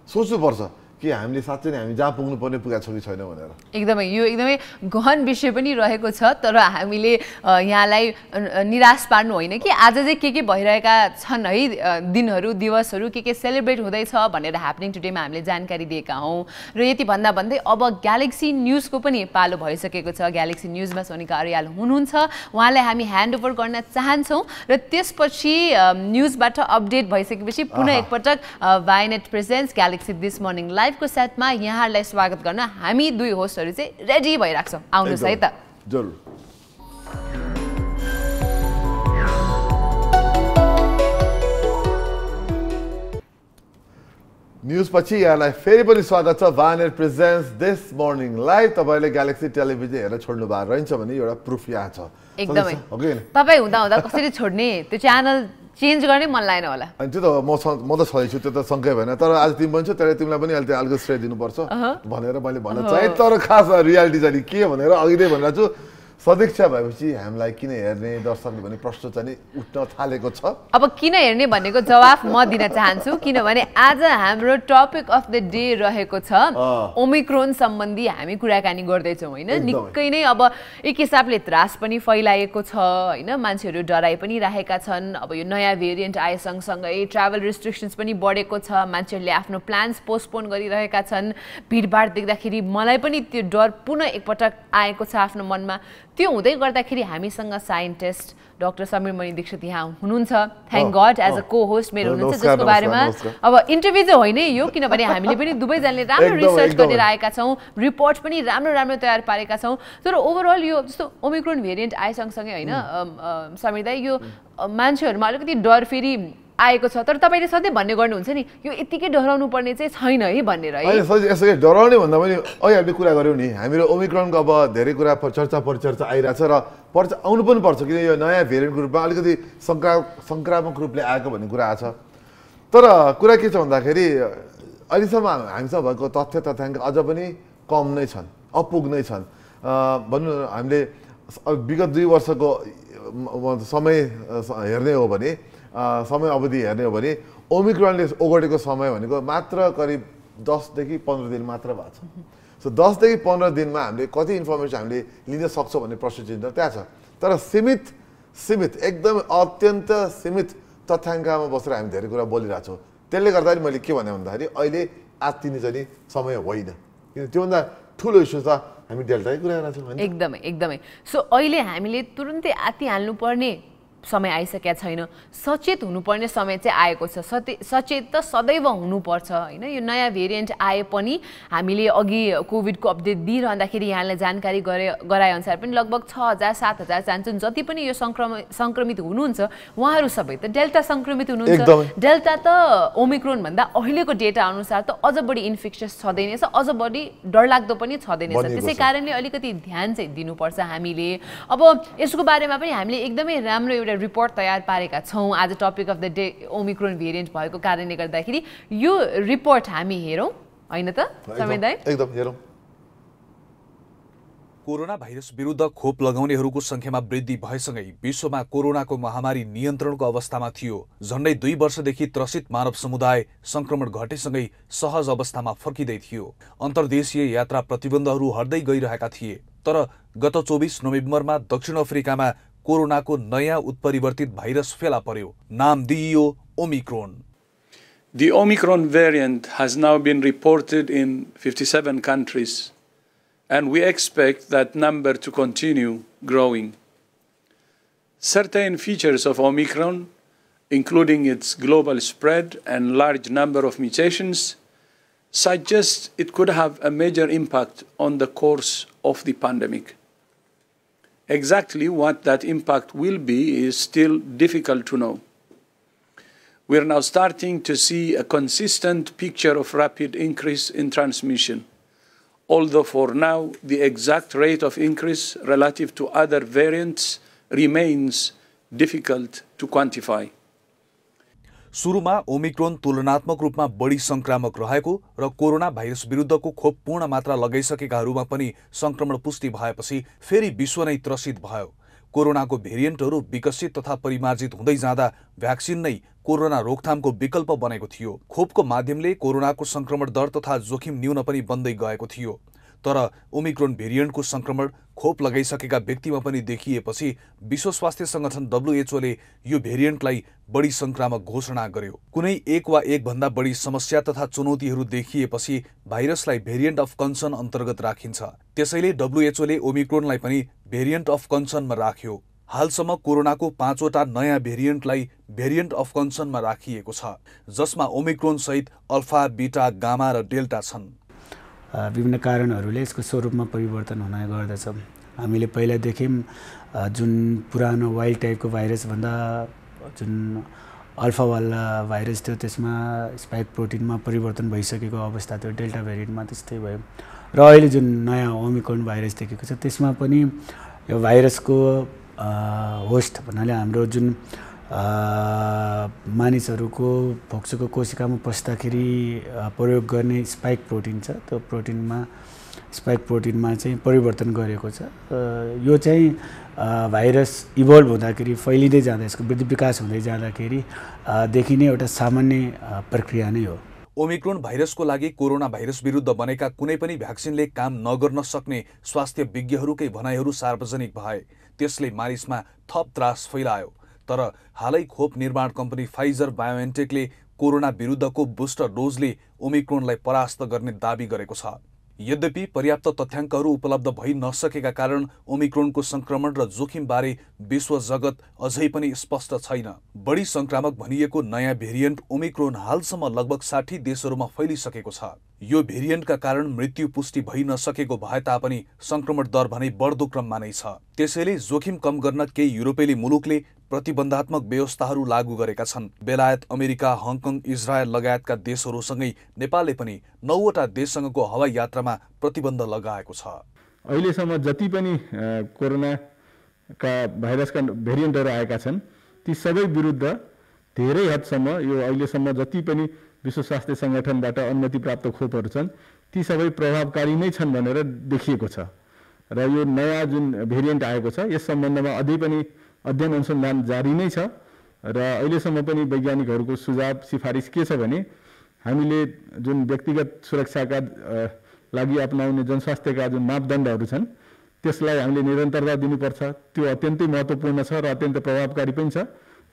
सोच्नुपर्छ कि हामीले साँच्चै नै हामी जहाँ पुग्नुपर्ने पुगेका छौँ कि छैन भनेर एकदमै यो एकदमै गहन विषय पनि रहेको छ तर हामीले यहाँलाई निराश पार्नु होइन कि आज चाहिँ के के भइरहेका छन् है दिनहरू दिवसहरू के के सेलिब्रेट हुँदैछ भनेर ह्यापनिङ टुडेमा हामीले जानकारी दिएका हौँ र यति भन्दा भन्दै अब ग्यालेक्सी न्युजको पनि पालो भइसकेको छ ग्यालेक्सी न्युजमा सोनिका अर्याल हुनुहुन्छ उहाँलाई हामी ह्यान्ड ओभर गर्न चाहन्छौँ र त्यसपछि न्युजबाट अपडेट भइसकेपछि पुनः एकपटक Vianet presents Galaxy this morning live लाइभको सेटमा यहाँहरूलाई स्वागत गर्न हामी दुई होस्टहरू चाहिँ रेडी भइरहेको छौँ आउनुहोस् है त न्युजपछि यहाँलाई फेरि पनि स्वागत छ Vianet presents this morning live तपाईँले ग्यालेक्सी टेलिभिजन हेरेर छोड्नु भएको रहेछ भने एउटा प्रुफ यहाँ छ एकदमै तपाईँ हुँदा हुँदा कसरी छोड्ने त्यो च्यानल चेन्ज गर्ने मन लागेन होला अनि त्यो त म म त सधैँ त्यो त सँगै भएन तर आज तिमी पनि त्यसले तिमीलाई पनि अहिले अलिकति श्रेय दिनुपर्छ भनेर मैले भन्न चाहेँ तर खास रियालिटी चाहिँ के भनेर अघि नै भनिरहेको छु सदिक्षा भएपछि हामीलाई किन हेर्ने दर्शकले भने प्रश्न चाहिँ उठ्न थालेको छ अब किन हेर्ने भनेको जवाफ म दिन चाहन्छु किनभने आज हाम्रो टपिक अफ द डे रहेको छ ओमिक्रोन सम्बन्धी हामी कुराकानी गर्दैछौँ होइन निकै नै अब एक हिसाबले त्रास पनि फैलाएको छ होइन मान्छेहरू डराइ पनि राखेका छन् अब यो नयाँ भेरिएन्ट आए सँगसँगै ट्राभल रेस्ट्रिक्सन्स पनि बढेको छ मान्छेहरूले आफ्नो प्लान्स पोस्टपोन गरिरहेका छन् भिडभाड देख्दाखेरि मलाई पनि त्यो डर पुनः एकपटक आएको छ आफ्नो मनमा त्यो हुँदै गर्दाखेरि हामीसँग साइन्टिस्ट डाक्टर समीर मणि दीक्षित यहाँ हुनुहुन्छ thank God as a co host मेरो हुनुहुन्छ जसको बारेमा अब इन्टरभ्यू चाहिँ होइन यो किनभने हामीले पनि दुवैजनाले राम्रो रिसर्च गरेर आएका छौँ रिपोर्ट पनि राम्रो राम्रो तयार पारेका छौँ तर ओभरअल यो जस्तो ओमिक्रोन भेरिएन्ट आए सँगसँगै होइन mm. समीर दाई यो मान्छेहरूमा अलिकति डर फेरि आएको छ तर तपाईँले सधैँ भन्ने गर्नुहुन्छ नि यो यतिकै डराउनु पर्ने चाहिँ छैन है भनेर यसरी डराउने भन्दा पनि अहिले कुरा गऱ्यौँ नि हामीहरू ओमिक्रोनको अब धेरै कुरा चर्चा परिचर्चा आइरहेको छ र पर्च आउनु पनि पर्छ किन यो नयाँ भेरिएन्टको रूपमा अलिकति सङ्क्रा सङ्क्रामक रूपले आएको भन्ने कुरा आएको छ तर कुरा के छ भन्दाखेरि अहिलेसम्म हामीसँग भएको तथ्य तथ्याङ्क अझ पनि कम नै छन् अपुग नै छन् भन्नु न हामीले विगत दुई वर्षको समय हेर्ने हो भने समय अवधि हेर्ने हो भने ओमिक्रोनले ओगटेको समय भनेको मात्र करिब दसदेखि पन्ध्र दिन मात्र भएको छ सो दसदेखि पन्ध्र दिनमा हामीले कति इन्फर्मेसन हामीले लिन सक्छौँ भन्ने प्रश्न चिन्ह त्यहाँ छ तर सीमित सीमित एकदम अत्यन्त सीमित तथ्याङ्कमा बसेर हामी धेरै कुरा बोलिरहेको छौँ त्यसले गर्दाखेरि मैले के भने भन्दाखेरि अहिले आत्तिने चाहिँ समय होइन किन त्योभन्दा ठुलो इस्यु त हामी डेल्टाकै कुरा छौँ एकदमै एकदमै सो अहिले हामीले तुरुन्तै आत्ति हाल्नुपर्ने समय आइसकेका छैन सचेत हुनुपर्ने समय चाहिँ आएको छ सते सचेत त सदैव हुनुपर्छ होइन यो नयाँ भेरिएन्ट आए पनि हामीले अघि कोभिडको अपडेट दिइरहँदाखेरि यहाँलाई जानकारी गरे गराएअनुसार पनि लगभग छ हजार सात हजार जान्छन् जति पनि यो सङ्क्रम सङ्क्रमित हुनुहुन्छ उहाँहरू सबै त डेल्टा सङ्क्रमित हुनुहुन्छ डेल्टा त ओमिक्रोनभन्दा अहिलेको डेटा अनुसार त अझ बढी इन्फेक्सियस छँदै नै अझ बढी डरलाग्दो पनि छँदै नै त्यसै कारणले अलिकति ध्यान चाहिँ दिनुपर्छ हामीले अब यसको बारेमा पनि हामीले एकदमै राम्रो एउटा एउटा रिपोर्ट तयार पारेका छौँ आज topic of the day Omicron variant भएको कारणले गर्दाखेरि यो रिपोर्ट हामी हेरौँ होइन त एकदम कोरोना भाइरस विरुद्ध खोप लगाउनेहरूको सङ्ख्यामा वृद्धि भएसँगै विश्वमा कोरोनाको महामारी नियन्त्रणको अवस्थामा थियो झन्डै दुई वर्षदेखि त्रसित मानव समुदाय सङ्क्रमण घटेसँगै सहज अवस्थामा फर्किँदै थियो अन्तर्देशीय यात्रा प्रतिबन्धहरू हट्दै गइरहेका थिए तर गत चौबिस नोभेम्बरमा दक्षिण अफ्रिकामा कोरोनाको नयाँ उत्परिवर्तित भाइरस फेला पर्यो नाम दिइयो Omicron The Omicron variant has now been reported in 57 countries, and we expect that number to continue growing. Certain features of Omicron, including its global spread and large number of mutations, suggest it could have a major impact on the course of the pandemic. Exactly what that impact will be is still difficult to know. We are now starting to see a consistent picture of rapid increase in transmission, although for now the exact rate of increase relative to other variants remains difficult to quantify. सुरुमा Omicron तुलनात्मक रूपमा बढी संक्रामक रहेको र corona virus विरुद्धको खोप पूर्ण मात्रा लगाइसकेकाहरूमा पनि सङ्क्रमण पुष्टि भएपछि फेरि विश्व नै त्रसित भयो कोरोनाको भेरिएन्टहरू विकसित तथा परिमार्जित हुँदै जाँदा भ्याक्सिन नै कोरोना रोकथामको विकल्प बनेको थियो खोपको माध्यमले कोरोनाको संक्रमण दर तथा जोखिम न्यून पनि बन्दै गएको थियो तर ओमिक्रोन भेरिएन्टको सङ्क्रमण खोप लगाइसकेका व्यक्तिमा पनि देखिएपछि विश्व स्वास्थ्य सङ्गठन डब्लुएचओले यो भेरिएन्टलाई बढी सङ्क्रामक घोषणा गर्यो कुनै एक वा एकभन्दा बढी समस्या तथा चुनौतीहरू देखिएपछि भाइरसलाई भेरिएन्ट अफ कन्सर्न अन्तर्गत राखिन्छ त्यसैले डब्लुएचओले ओमिक्रोनलाई पनि भेरिएन्ट अफ कन्सर्नमा राख्यो हालसम्म कोरोनाको पाँचवटा नयाँ भेरिएन्टलाई भेरिएन्ट अफ कन्सर्नमा राखिएको छ जसमा ओमिक्रोनसहित अल्फा बिटा गामा र डेल्टा छन् विभिन्न कारणहरूले यसको स्वरूपमा परिवर्तन हुने गर्दछ हामीले पहिला पहिलादेखि जुन पुरानो वाइल्ड टाइपको भाइरसभन्दा जुन अल्फावाला भाइरस थियो त्यसमा स्पाइक प्रोटिनमा परिवर्तन भइसकेको अवस्था थियो डेल्टा भेरिएन्टमा त्यस्तै भयो र अहिले जुन नयाँ ओमिक्रोन भाइरस देखेको छ त्यसमा पनि यो भाइरसको होस्ट भन्नाले हाम्रो जुन मानिसहरूको फोक्सोको कोसिकामा पस्दाखेरि प्रयोग गर्ने स्पाइक प्रोटिन छ त्यो प्रोटिनमा स्पाइक प्रोटिनमा चाहिँ परिवर्तन गरेको छ यो चाहिँ भाइरस इभल्भ हुँदाखेरि फैलिँदै जाँदा यसको वृद्धि विकास हुँदै जाँदाखेरि देखिने एउटा सामान्य प्रक्रिया नै हो ओमिक्रोन भाइरसको लागि कोरोना भाइरस विरुद्ध बनेका कुनै पनि भ्याक्सिनले काम नगर्न सक्ने स्वास्थ्य विज्ञहरूकै भनाइहरू सार्वजनिक भए त्यसले मानिसमा थप त्रास फैलायो तर हालै खोप निर्माण कम्पनी फाइजर बायोएन्टेकले कोरोना विरुद्धको बुस्टर डोजले ओमिक्रोनलाई परास्त गर्ने दावी गरेको छ यद्यपि पर्याप्त तथ्याङ्कहरू उपलब्ध भइ नसकेका कारण ओमिक्रोनको संक्रमण र जोखिमबारे विश्व जगत अझै पनि स्पष्ट छैन बढी संक्रामक भनिएको नयाँ भेरिएन्ट ओमिक्रोन हालसम्म लगभग साठी देशहरूमा फैलिसकेको छ यो भेरिएन्टका कारण मृत्यु पुष्टि भइ नसकेको भए तापनि सङ्क्रमण दर भने बढ्दो क्रममा नै छ त्यसैले जोखिम कम गर्न केही युरोपेली मुलुकले प्रतिबन्धात्मक व्यवस्थाहरू लागू गरेका छन् बेलायत अमेरिका हङकङ इजरायल लगायतका देशहरूसँगै नेपालले पनि नौवटा देशसँगको हवाई यात्रामा प्रतिबन्ध लगाएको छ अहिलेसम्म जति पनि कोरोनाका भाइरसका भेरिएन्टहरू आएका छन् ती सबै विरुद्ध धेरै हदसम्म यो अहिलेसम्म जति पनि विश्व स्वास्थ्य सङ्गठनबाट अनुमति प्राप्त खोपहरू छन् ती सबै प्रभावकारी नै छन् भनेर देखिएको छ र यो नयाँ जुन भेरिएन्ट आएको छ यस सम्बन्धमा अझै पनि अध्ययन अनुसन्धान जारी नै छ र अहिलेसम्म पनि वैज्ञानिकहरूको सुझाव सिफारिस के छ भने हामीले जुन व्यक्तिगत सुरक्षाका लागि अप्नाउने जनस्वास्थ्यका जुन मापदण्डहरू छन् त्यसलाई हामीले निरन्तरता दिनुपर्छ त्यो अत्यन्तै महत्त्वपूर्ण छ र अत्यन्त प्रभावकारी पनि छ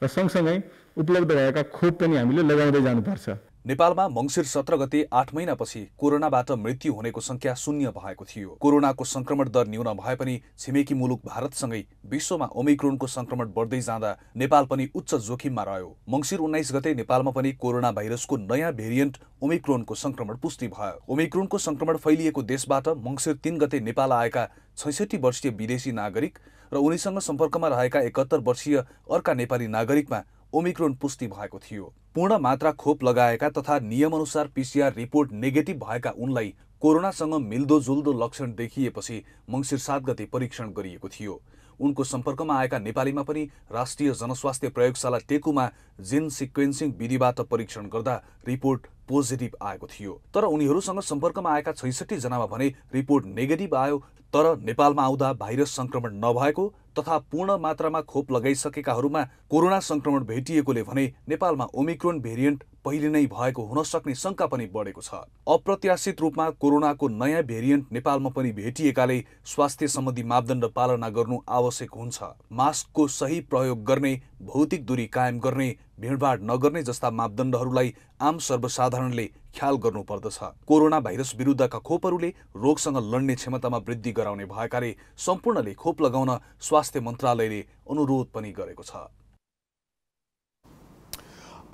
र सँगसँगै उपलब्ध भएका खोप पनि हामीले लगाउँदै जानुपर्छ नेपालमा मङ्सिर सत्र गते आठ महिनापछि कोरोनाबाट मृत्यु हुनेको सङ्ख्या शून्य भएको थियो कोरोनाको संक्रमण दर न्यून भए पनि छिमेकी मुलुक भारतसँगै विश्वमा ओमिक्रोनको संक्रमण बढ्दै जाँदा नेपाल पनि उच्च जोखिममा रह्यो मङ्सिर उन्नाइस गते नेपालमा पनि कोरोना भाइरसको नयाँ भेरिएन्ट ओमिक्रोनको संक्रमण पुष्टि भयो ओमिक्रोनको संक्रमण फैलिएको देशबाट मङ्सिर तीन गते नेपाल आएका छैसठी वर्षीय विदेशी नागरिक र उनीसँग सम्पर्कमा रहेका एकात्तर वर्षीय अर्का नेपाली नागरिकमा ओमिक्रोन पुष्टि भएको थियो पूर्ण मात्रा खोप लगाएका तथा नियमअनुसार पिसिआर रिपोर्ट नेगेटिभ भएका उनलाई कोरोनासँग मिल्दोजुल्दो लक्षण देखिएपछि मङ्सिर सात गते परीक्षण गरिएको थियो उनको सम्पर्कमा आएका नेपालीमा पनि राष्ट्रिय जनस्वास्थ्य प्रयोगशाला टेकुमा जिन सिक्वेन्सिङ विधिबाट परीक्षण गर्दा रिपोर्ट पोजिटिभ आएको थियो तर उनीहरूसँग सम्पर्कमा आएका छैसठी जनामा भने रिपोर्ट नेगेटिभ आयो तर नेपालमा आउँदा भाइरस संक्रमण नभएको तथा पूर्ण मात्रामा खोप लगाइसकेकाहरूमा कोरोना संक्रमण भेटिएकोले भने नेपालमा ओमिक्रोन भेरिएन्ट पहिले नै भएको हुन सक्ने शङ्का पनि बढेको छ अप्रत्याशित रूपमा कोरोनाको नयाँ भेरिएन्ट नेपालमा पनि भेटिएकाले स्वास्थ्य सम्बन्धी मापदण्ड पालना गर्नु आवश्यक हुन्छ मास्कको सही प्रयोग गर्ने भौतिक दूरी कायम गर्ने भिडभाड नगर्ने जस्ता मापदण्डहरूलाई आम सर्वसाधारणले ख्याल गर्नुपर्दछ कोरोना भाइरस विरुद्धका खोपहरूले रोगसँग लड्ने क्षमतामा वृद्धि गराउने भएकाले सम्पूर्णले खोप लगाउन स्वास्थ्य मन्त्रालयले अनुरोध पनि गरेको छ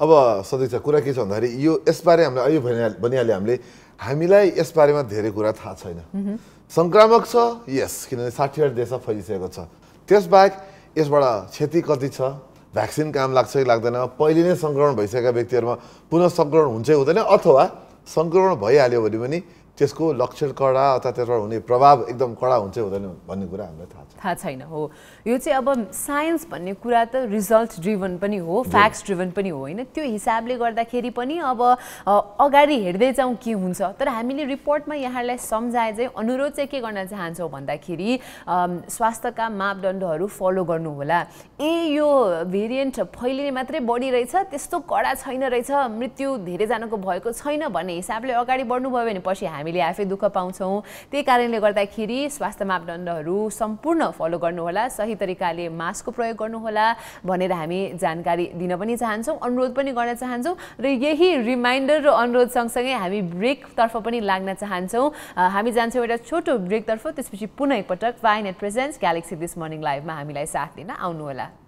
अब सदीक्षा कुरा के छ भन्दाखेरि यो यसबारे हामीलाई अहिले भनिहाल्यो हामीले हामीलाई यसबारेमा धेरै कुरा थाहा छैन सङ्क्रामक छ यस किनभने साठी आठ देश फैलिसकेको छ त्यसबाहेक यसबाट क्षति कति छ भ्याक्सिन काम लाग्छ कि लाग्दैन पहिले नै सङ्क्रमण भइसकेका व्यक्तिहरूमा पुनः सङ्क्रमण हुन्छ हुँदैन अथवा सङ्क्रमण भइहाल्यो भने पनि त्यसको लक्षण कडा अथवा त्यसबाट हुने प्रभाव एकदम कडा हुन्छ हुँदैन भन्ने कुरा हामीलाई थाहा छ थाहा छैन हो यो चाहिँ अब साइन्स भन्ने कुरा त रिजल्ट ड्रिभन पनि हो फ्याक्ट्स ड्रिभन पनि हो होइन त्यो हिसाबले गर्दाखेरि पनि अब अगाडि हेर्दै जाउँ के हुन्छ तर हामीले रिपोर्टमा यहाँलाई सम्झाए चाहिँ अनुरोध चाहिँ के गर्न चाहन्छौँ भन्दाखेरि स्वास्थ्यका मापदण्डहरू फलो गर्नुहोला ए यो भेरिएन्ट फैलिने मात्रै बढी रहेछ त्यस्तो कडा छैन रहेछ मृत्यु धेरैजनाको भएको छैन भन्ने हिसाबले अगाडि बढ्नुभयो भने पछि हामी हामीले आफै दुःख पाउँछौँ त्यही कारणले गर्दाखेरि स्वास्थ्य मापदण्डहरू सम्पूर्ण फलो गर्नुहोला सही तरिकाले मास्कको प्रयोग गर्नुहोला भनेर हामी जानकारी दिन पनि चाहन्छौँ अनुरोध पनि गर्न चाहन्छौँ र यही रिमाइन्डर र अनुरोध सँगसँगै हामी ब्रेकतर्फ पनि लाग्न चाहन्छौँ हामी जान्छौँ एउटा छोटो ब्रेकतर्फ त्यसपछि पुनः एकपटक Vianet presents Galaxy this morning लाइभमा हामीलाई साथ दिन आउनुहोला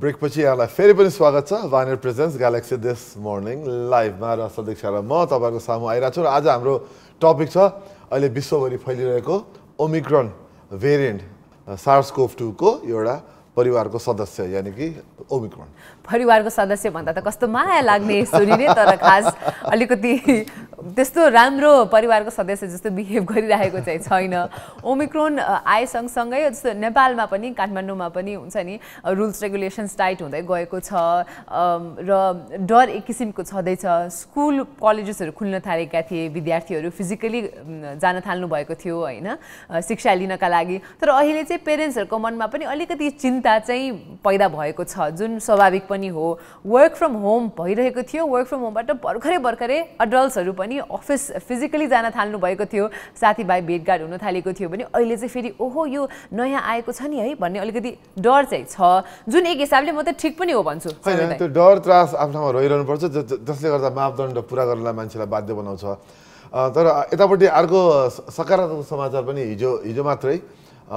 ब्रेकपछि यहाँलाई फेरि पनि स्वागत छ Vianet presents Galaxy this morning लाइभमा र सदीक्षा र म तपाईँहरूको सामु आइरहेको छु र आज हाम्रो टपिक छ अहिले विश्वभरि फैलिरहेको ओमिक्रन भेरिएन्ट सार्स टूको एउटा परिवारको सदस्य यानि कि ओमिक्रोन परिवारको सदस्य भन्दा त कस्तो माया लाग्ने *laughs* सुनिने तर खास अलिकति त्यस्तो राम्रो परिवारको सदस्य जस्तो बिहेभ गरिरहेको चाहिँ छैन ओमिक्रोन आए सँगसँगै जस्तो नेपालमा पनि काठमाडौँमा पनि हुन्छ नि रुल्स रेगुलेसन्स टाइट हुँदै गएको छ र डर एक किसिमको छँदैछ स्कुल कलेजेसहरू खुल्न थालेका थिए विद्यार्थीहरू फिजिकली जान थाल्नु भएको थियो होइन शिक्षा लिनका लागि तर अहिले चाहिँ पेरेन्ट्सहरूको मनमा पनि अलिकति चिन्ता चाहिँ पैदा भएको छ जुन स्वाभाविक पनि पनि हो वर्क फ्रम होम भइरहेको थियो वर्क फ्रम होमबाट भर्खरै भर्खरै अडल्ट्सहरू पनि अफिस फिजिकली जान थाल्नु भएको थियो साथीभाइ भेटघाट हुन थालेको थियो भने अहिले चाहिँ फेरि ओहो यो नयाँ आएको छ नि है भन्ने अलिकति डर चाहिँ छ जुन एक हिसाबले म त ठिक पनि हो भन्छु त्यो डर त्रास आफ्नो ठाउँमा पर्छ जसले गर्दा मापदण्ड पुरा गर्नलाई मान्छेलाई बाध्य बनाउँछ तर यतापट्टि अर्को सकारात्मक समाचार पनि हिजो हिजो मात्रै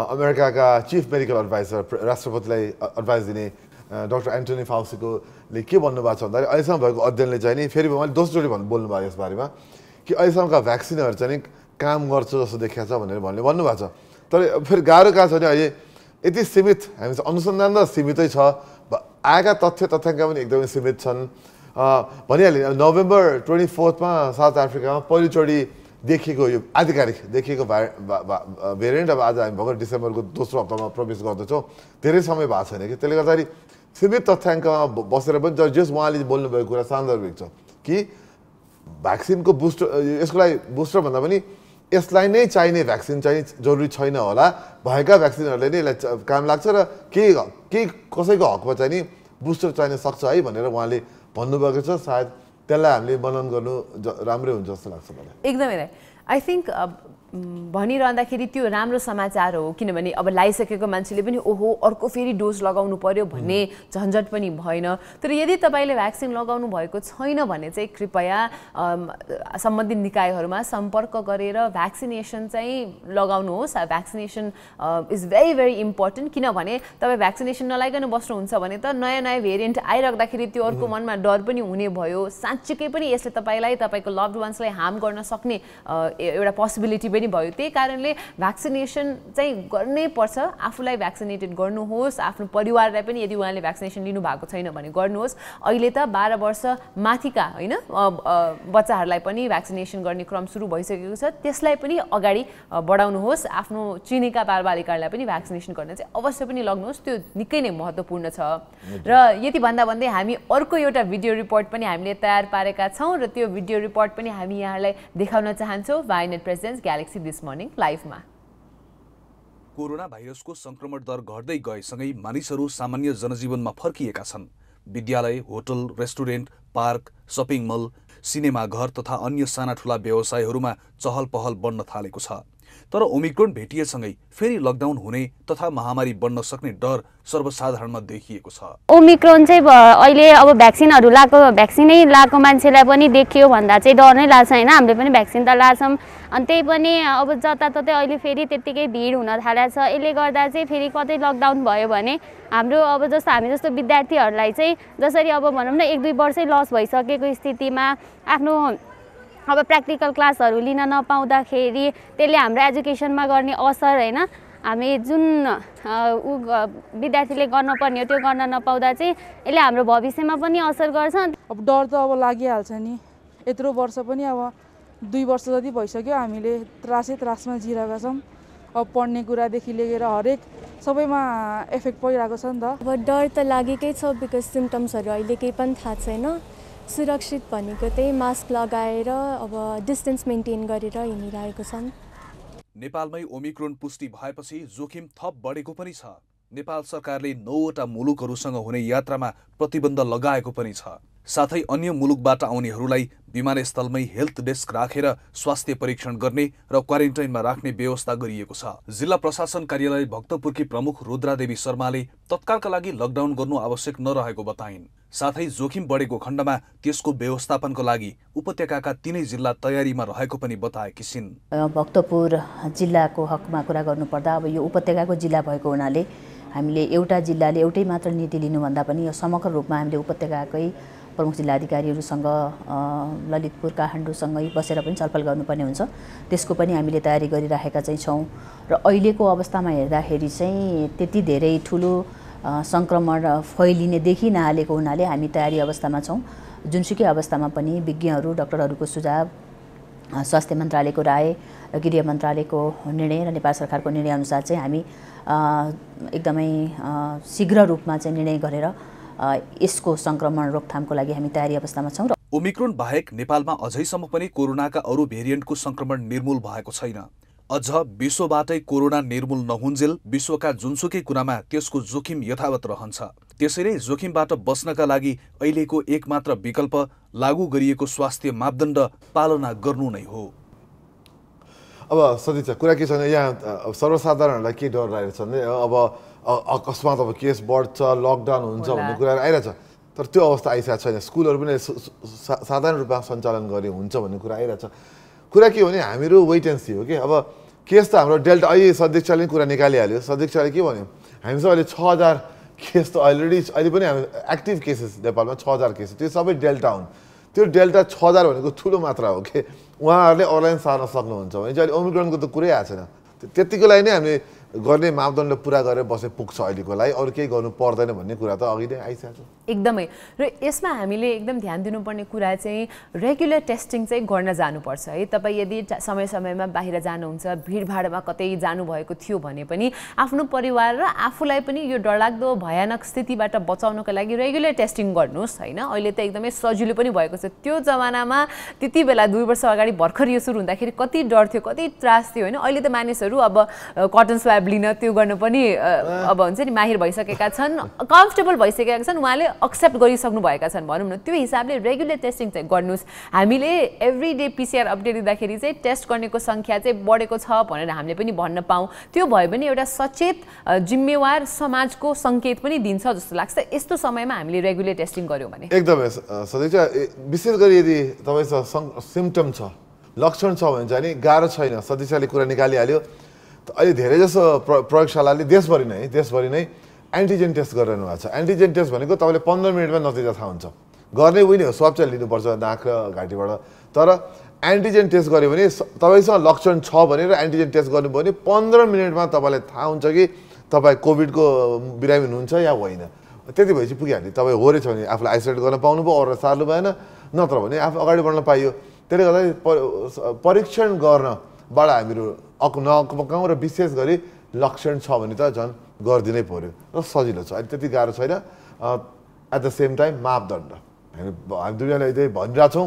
अमेरिकाका चिफ मेडिकल एडभाइजर राष्ट्रपतिलाई एडभाइस दिने डक्टर एन्टोनी फाउसीकोले के भन्नुभएको छ भन्दाखेरि अहिलेसम्म भएको अध्ययनले चाहिँ नि फेरि दोस्रो दोस्रोचोटि भन्नु बोल्नुभयो यसबारेमा कि अहिलेसम्मका भ्याक्सिनहरू चाहिँ नि काम गर्छ जस्तो देखिएको छ भनेर भन्ने भन्नुभएको छ तर फेरि गाह्रो कहाँ छ भने अहिले यति सीमित हामी अनुसन्धान त सीमितै छ आएका तथ्य तथ्याङ्क पनि एकदमै सीमित छन् भनिहालेँ नोभेम्बर ट्वेन्टी फोर्थमा साउथ अफ्रिकामा पहिलोचोटि देखिएको यो आधिकारिक देखिएको भा भेरिएन्ट अब आज हामी भर्खर डिसेम्बरको दोस्रो हप्तामा प्रवेश गर्दछौँ धेरै समय भएको छैन कि त्यसले गर्दाखेरि सीमित तथ्याङ्कमा बसेर पनि जस जस उहाँले बोल्नुभएको कुरा सान्दर्भिक छ कि भ्याक्सिनको बुस्टर यसको लागि बुस्टर भन्दा पनि यसलाई नै चाहिने भ्याक्सिन चाहिँ जरुरी छैन होला भएका भ्याक्सिनहरूले नै यसलाई काम लाग्छ र केही केही कसैको हकमा चाहिँ नि बुस्टर चाहिन सक्छ है भनेर उहाँले भन्नुभएको छ सायद त्यसलाई हामीले मनन गर्नु राम्रै हुन्छ जस्तो लाग्छ मलाई एकदमै राई आई थिङ्क भनिरहँदाखेरि त्यो राम्रो समाचार हो किनभने अब लाइसकेको मान्छेले पनि ओहो अर्को फेरि डोज लगाउनु पर्यो भन्ने झन्झट पनि भएन तर यदि तपाईँले भ्याक्सिन लगाउनु भएको छैन भने चाहिँ कृपया सम्बन्धित निकायहरूमा सम्पर्क गरेर भ्याक्सिनेसन चाहिँ लगाउनुहोस् vaccination is very very important किनभने तपाईँ भ्याक्सिनेसन नलाइकन बस्नुहुन्छ भने त नयाँ नयाँ भेरिएन्ट आइराख्दाखेरि त्यो अर्को मनमा डर पनि हुने भयो साँच्चीकै पनि यसले तपाईँलाई तपाईँको लभ वान्सलाई हार्म गर्न सक्ने एउटा पोसिबिलिटी पनि पनि भयो त्यही कारणले भ्याक्सिनेसन चाहिँ गर्नै पर्छ आफूलाई भ्याक्सिनेटेड गर्नुहोस् आफ्नो परिवारलाई पनि यदि उहाँले भ्याक्सिनेसन लिनुभएको छैन भने गर्नुहोस् अहिले त बाह्र वर्ष माथिका होइन बच्चाहरूलाई पनि भ्याक्सिनेसन गर्ने क्रम सुरु भइसकेको छ त्यसलाई पनि अगाडि बढाउनुहोस् आफ्नो चिनेका बालबालिकाहरूलाई पनि भ्याक्सिनेसन गर्न चाहिँ अवश्य पनि लग्नुहोस् त्यो निकै नै महत्त्वपूर्ण छ र यति भन्दा भन्दै हामी अर्को एउटा भिडियो रिपोर्ट पनि हामीले तयार पारेका छौँ र त्यो भिडियो रिपोर्ट पनि हामी यहाँलाई देखाउन चाहन्छौँ Vianet presents Galaxy taxi this morning लाइभमा कोरोना भाइरसको संक्रमण दर घट्दै गएसँगै मानिसहरू सामान्य जनजीवनमा फर्किएका छन् विद्यालय hotel restaurant park shopping mall cinema घर तथा अन्य साना ठुला व्यवसायहरूमा चहल पहल बढ्न थालेको छ तर ओमिक्रोन भेटिएसँगै फेरि लकडाउन हुने तथा महामारी बन्न सक्ने डर सर्वसाधारणमा देखिएको छ ओमिक्रोन चाहिँ अहिले अब भ्याक्सिनहरू लगाएको भ्याक्सिनै लगाएको मान्छेलाई पनि देखियो भन्दा चाहिँ डर नै लाग्छ होइन हामीले पनि भ्याक्सिन त लाछौँ अनि त्यही पनि अब जताततै अहिले फेरि त्यत्तिकै भिड हुन थालेको छ यसले गर्दा चाहिँ फेरि कतै लकडाउन भयो भने हाम्रो अब जस्तो हामी जस्तो विद्यार्थीहरूलाई चाहिँ जसरी अब भनौँ न एक दुई वर्षै लस भइसकेको स्थितिमा आफ्नो अब प्र्याक्टिकल क्लासहरू लिन नपाउँदाखेरि त्यसले हाम्रो एजुकेसनमा गर्ने असर होइन हामी जुन ऊ विद्यार्थीले गर्नुपर्ने हो त्यो गर्न नपाउँदा चाहिँ यसले हाम्रो भविष्यमा पनि असर गर्छ अब डर त अब लागिहाल्छ नि यत्रो वर्ष पनि अब दुई वर्ष जति भइसक्यो हामीले त्रासै त्रासमा जिरहेका छौँ अब पढ्ने कुरादेखि लिएर हरेक सबैमा इफेक्ट परिरहेको छ नि त अब डर त लागेकै छ बिकज सिम्टम्सहरू अहिले केही पनि थाहा छैन सुरक्षित भनेको त्यही मास्क लगाएर अब डिस्टेन्स मेन्टेन गरेर हिँडिरहेको छन् नेपालमै ओमिक्रोन पुष्टि भएपछि जोखिम थप बढेको पनि छ नेपाल सरकारले नौवटा मुलुकहरूसँग हुने यात्रामा प्रतिबन्ध लगाएको पनि छ साथै अन्य मुलुकबाट आउनेहरूलाई विमानस्थलमै हेल्थ डेस्क राखेर स्वास्थ्य परीक्षण गर्ने र क्वारेन्टाइनमा राख्ने व्यवस्था गरिएको छ जिल्ला प्रशासन कार्यालय भक्तपुरकी प्रमुख रुद्रादेवी शर्माले तत्कालका लागि लकडाउन गर्नु आवश्यक नरहेको बताइन् साथै जोखिम बढेको खण्डमा त्यसको व्यवस्थापनको लागि उपत्यकाका तिनै जिल्ला तयारीमा रहेको पनि बताएकी छिन् भक्तपुर जिल्लाको हकमा कुरा गर्नुपर्दा अब यो उपत्यकाको जिल्ला भएको हुनाले हामीले एउटा जिल्लाले एउटै मात्र नीति लिनुभन्दा पनि यो समग्र रूपमा हामीले उपत्यकाकै प्रमुख जिल्लाधिकारीहरूसँग ललितपुर काठमाडौँसँगै बसेर पनि छलफल गर्नुपर्ने हुन्छ त्यसको पनि हामीले तयारी गरिराखेका चाहिँ छौँ र अहिलेको अवस्थामा हेर्दाखेरि चाहिँ त्यति धेरै ठुलो सङ्क्रमण फैलिने देखि नहालेको हुनाले हामी तयारी अवस्थामा छौँ जुनसुकै अवस्थामा पनि विज्ञहरू डक्टरहरूको सुझाव स्वास्थ्य मन्त्रालयको राय र गृह मन्त्रालयको निर्णय र नेपाल सरकारको निर्णयअनुसार चाहिँ हामी एकदमै शीघ्र रूपमा चाहिँ निर्णय गरेर यसको सङ्क्रमण रोकथामको लागि हामी तयारी अवस्थामा छौँ र ओमिक्रोन बाहेक नेपालमा अझैसम्म पनि कोरोनाका अरू भेरिएन्टको सङ्क्रमण निर्मूल भएको छैन अझ विश्वबाटै कोरोना निर्मूल नहुन्जेल विश्वका जुनसुकै कुरामा त्यसको जोखिम यथावत रहन्छ त्यसैले जोखिमबाट बस्नका लागि अहिलेको एकमात्र विकल्प लागू गरिएको स्वास्थ्य मापदण्ड पालना गर्नु नै हो अब सधैँ कुरा के छ भने यहाँ सर्वसाधारणहरूलाई के डर छ भने अब अकस्मात अब केस बढ्छ लकडाउन हुन्छ भन्ने कुराहरू आइरहेछ तर त्यो अवस्था आइसकेको छैन स्कुलहरू पनि साधारण रूपमा सञ्चालन गरे हुन्छ भन्ने कुरा आइरहेछ कुरा के हो भने हामीहरू वेटेन्सी हो कि अब केस त हाम्रो डेल्टा अहिले सदिक्षाले कुरा निकालिहाल्यो सदिक्षाले के भन्यो हामीसँग अहिले छ हजार केस त अलरेडी अहिले पनि हामी एक्टिभ केसेस नेपालमा छ हजार केसेस त्यो सबै डेल्टा हुन् त्यो डेल्टा छ हजार भनेको ठुलो मात्रा हो कि उहाँहरूले अनलाइन सार्न सक्नुहुन्छ भने चाहिँ अहिले ओमिक्रोनको त कुरै आएको छैन त्यतिको लागि नै हामीले गर्ने मापदण्ड पुरा गरेर बसे पुग्छ अहिलेको लागि अरू केही गर्नु पर्दैन भन्ने कुरा त अघि नै आइसकेको एकदमै र यसमा हामीले एकदम ध्यान दिनुपर्ने कुरा चाहिँ रेगुलर टेस्टिङ चाहिँ गर्न जानुपर्छ है तपाईँ यदि समय समयमा बाहिर जानुहुन्छ भिडभाडमा कतै जानुभएको थियो भने पनि आफ्नो परिवार र आफूलाई पनि यो डरलाग्दो भयानक स्थितिबाट बचाउनको लागि रेगुलर टेस्टिङ गर्नुहोस् होइन अहिले त एकदमै सजिलो पनि भएको छ त्यो जमानामा त्यति बेला दुई वर्ष अगाडि भर्खर यो सुरु हुँदाखेरि कति डर थियो कति त्रास थियो होइन अहिले त मानिसहरू अब कटन स्वाब स्ल्याब लिन त्यो गर्नु पनि अब हुन्छ नि माहिर भइसकेका छन् कम्फर्टेबल भइसकेका छन् उहाँले एक्सेप्ट गरिसक्नु भएका छन् भनौँ न त्यो हिसाबले रेगुलर टेस्टिङ चाहिँ गर्नुहोस् हामीले एभ्री डे पिसिआर अपडेट दिँदाखेरि चाहिँ टेस्ट गर्नेको सङ्ख्या चाहिँ बढेको छ भनेर हामीले पनि भन्न पाऊँ त्यो भयो भने एउटा सचेत जिम्मेवार समाजको सङ्केत पनि दिन्छ जस्तो लाग्छ यस्तो समयमा हामीले रेगुलर टेस्टिङ गऱ्यौँ भने एकदमै सधैँ विशेष गरी यदि तपाईँसँग सिम्टम छ लक्षण छ भने चाहिँ गाह्रो छैन सदिक्षाले कुरा निकालिहाल्यो अहिले धेरै प्र प्रयोगशालाले देशभरि नै देशभरि नै एन्टिजेन टेस्ट गरिरहनु भएको छ एन्टिजेन टेस्ट भनेको तपाईँले पन्ध्र मिनटमा नतिजा थाहा हुन्छ गर्ने नै हो स्वाब चाहिँ लिनुपर्छ नाक र घाँटीबाट तर एन्टिजेन टेस्ट गऱ्यो भने तपाईँसँग लक्षण छ भने र एन्टिजेन टेस्ट गर्नुभयो भने पन्ध्र मिनटमा तपाईँलाई थाहा हुन्छ कि तपाईँ कोभिडको बिरामी हुनुहुन्छ या होइन त्यति भएपछि पुगिहाल्ने तपाईँ हो रहेछ भने आफूलाई आइसोलेट गर्न पाउनु भयो अरूलाई सार्नु भएन नत्र भने आफू अगाडि बढ्न पाइयो त्यसले गर्दा परीक्षण गर्न बाट हामीहरू अक नकमकाउँ र विशेष गरी लक्षण छ भने त झन् गरिदिनै पऱ्यो र सजिलो छ अहिले त्यति गाह्रो छैन एट द सेम टाइम मापदण्ड हामी हामी चाहिँ यदि भनिरहेछौँ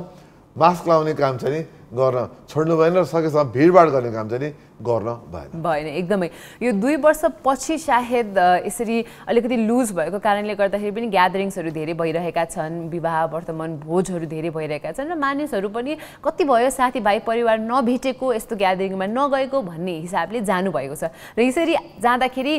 मास्क लाउने काम चाहिँ नि गर्न छोड्नु भएन र सकेसम्म भिडभाड गर्ने काम चाहिँ गर्न भएन भएन एकदमै यो दुई वर्षपछि सायद यसरी अलिकति लुज भएको कारणले गर्दाखेरि पनि ग्यादरिङ्सहरू धेरै भइरहेका छन् विवाह वर्तमान भोजहरू धेरै भइरहेका छन् र मानिसहरू पनि कति भयो साथीभाइ परिवार नभेटेको यस्तो ग्यादरिङमा नगएको भन्ने हिसाबले जानुभएको छ र यसरी जाँदाखेरि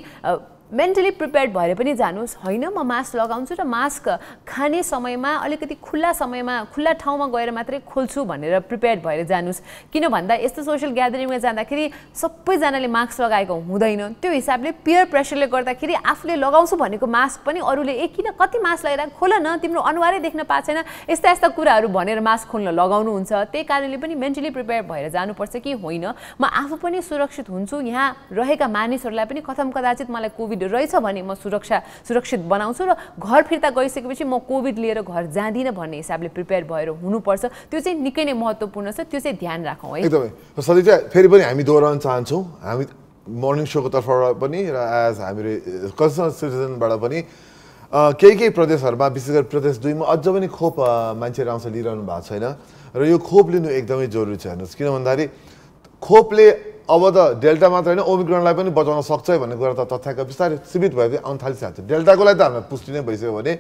मेन्टली प्रिपेयर भएर पनि जानुहोस् होइन म मास्क लगाउँछु र मास्क खाने समयमा अलिकति खुल्ला समयमा खुल्ला ठाउँमा गएर मात्रै खोल्छु भनेर प्रिपेयर भएर जानुहोस् किन भन्दा यस्तो सोसियल ग्यादरिङमा जाँदाखेरि सबैजनाले मास्क लगाएको हुँदैन त्यो हिसाबले पियर प्रेसरले गर्दाखेरि आफूले लगाउँछु भनेको मास्क पनि अरूले ए किन कति मास्क लगाएर खोल न तिम्रो अनुहारै देख्न पाएको छैन यस्ता यस्ता कुराहरू भनेर मास्क खोल्न लगाउनुहुन्छ त्यही कारणले पनि मेन्टली प्रिपेयर भएर जानुपर्छ कि होइन म आफू पनि सुरक्षित हुन्छु यहाँ रहेका मानिसहरूलाई पनि कथम कदाचित मलाई कोभिड कोभिड रहेछ भने म सुरक्षा सुरक्षित बनाउँछु र घर फिर्ता गइसकेपछि म कोभिड लिएर घर जाँदिनँ भन्ने हिसाबले प्रिपेयर भएर हुनुपर्छ त्यो चाहिँ निकै नै महत्त्वपूर्ण छ त्यो चाहिँ ध्यान राखौँ है एकदमै सधैँ चाहिँ फेरि पनि हामी दोहोऱ्याउन चाहन्छौँ हामी मर्निङ सोको तर्फबाट पनि र एज हामीले कन्सर्न सिटिजनबाट पनि केही केही प्रदेशहरूमा विशेष गरी प्रदेश दुईमा अझ पनि खोप मान्छेहरू आउँछ लिइरहनु भएको छैन र यो खोप लिनु एकदमै जरुरी छ हेर्नुहोस् किन भन्दाखेरि खोपले अब त डेल्टा मात्र होइन ओमिक्रोनलाई पनि बचाउन सक्छ भन्ने कुरा त तथ्याङ्क बिस्तारै सीमित भएर आउनु थालिसकेको छ डेल्टाको लागि त हामीलाई पुष्टि नै भइसक्यो भने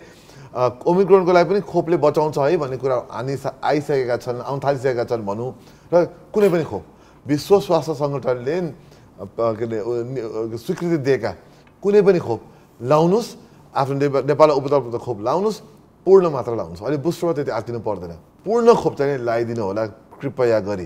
ओमिक्रोनको लागि पनि खोपले बचाउँछ है भन्ने कुरा हानि आइसकेका छन् आउनु थालिसकेका छन् भनौँ र कुनै पनि खोप विश्व स्वास्थ्य सङ्गठनले के अरे स्वीकृति दिएका कुनै पनि खोप लाउनुहोस् आफ्नो नेपाल उपलब्ध खोप लाउनुहोस् पूर्ण मात्रा लाउनुहोस् अहिले बुस्टरमा त्यति आतिनु पर्दैन पूर्ण खोप चाहिँ ल्याइदिनु होला कृपया गरी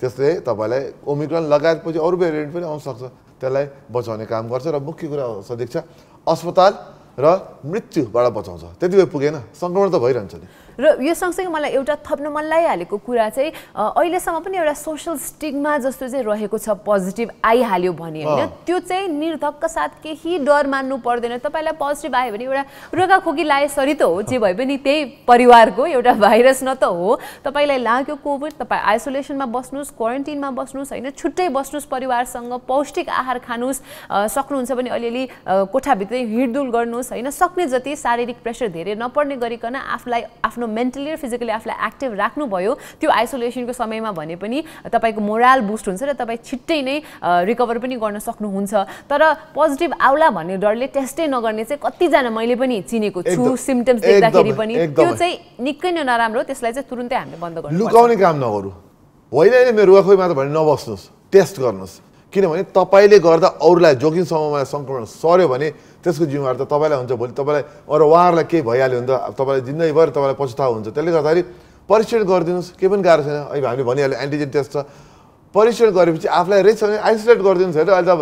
त्यसले तपाईँलाई ओमिक्रोन लगायतपछि अरू भेरिएन्ट पनि आउनसक्छ त्यसलाई बचाउने काम गर्छ र मुख्य कुरा हो सदिक्षा अस्पताल र मृत्युबाट बचाउँछ त्यति भए पुगेन सङ्क्रमण त भइरहन्छ नि र यो सँगसँगै मलाई एउटा थप्न मन लागिहालेको कुरा चाहिँ अहिलेसम्म पनि एउटा सोसियल स्टिगमा जस्तो चाहिँ रहेको छ पोजिटिभ आइहाल्यो भने होइन त्यो चाहिँ निर्धक्क साथ केही डर मान्नु पर्दैन तपाईँलाई पोजिटिभ आयो भने एउटा रोगाखोकी लाएसरी त हो जे भए पनि त्यही परिवारको एउटा भाइरस न त हो तपाईँलाई लाग्यो कोभिड तपाईँ आइसोलेसनमा बस्नुहोस् क्वारेन्टिनमा बस्नुहोस् होइन छुट्टै बस्नुहोस् परिवारसँग पौष्टिक आहार खानुहोस् सक्नुहुन्छ भने अलिअलि कोठाभित्रै हिँडडुल गर्नुहोस् होइन सक्ने जति शारीरिक प्रेसर धेरै नपर्ने गरिकन आफूलाई आफ्नो मेन्टली र फिजिकली आफूलाई एक्टिभ राख्नुभयो त्यो आइसोलेसनको समयमा भने पनि तपाईँको मोराल बुस्ट हुन्छ र तपाईँ छिट्टै नै रिकभर पनि गर्न सक्नुहुन्छ तर पोजिटिभ आउला भन्ने डरले टेस्टै नगर्ने चाहिँ कतिजना मैले पनि चिनेको छु सिम्टम्स देख्दाखेरि पनि त्यो चाहिँ निकै नै नराम्रो त्यसलाई चाहिँ तुरुन्तै हामीले बन्द गर्नु लुकाउने काम नगरौँ होइन मेरो रुवाखोइमा त भने नबस्नुहोस् टेस्ट गर्नुहोस् किनभने तपाईँले गर्दा अरूलाई जोखिम समूहमा सङ्क्रमण सर्यो भने त्यसको जिम्मेवार त तपाईँलाई हुन्छ भोलि तपाईँलाई अरू उहाँहरूलाई केही भइहाल्यो भने त तपाईँलाई जिन्दगीभर तपाईँलाई पछुताव हुन्छ त्यसले गर्दाखेरि परीक्षण गरिदिनुहोस् केही पनि गाह्रो छैन अहिले हामीले भनिहाल्यो एन्टिजेन टेस्ट छ परीक्षण गरेपछि आफूलाई रहेछ भने आइसोलेट गरिदिनुहोस् हेर अहिले त अब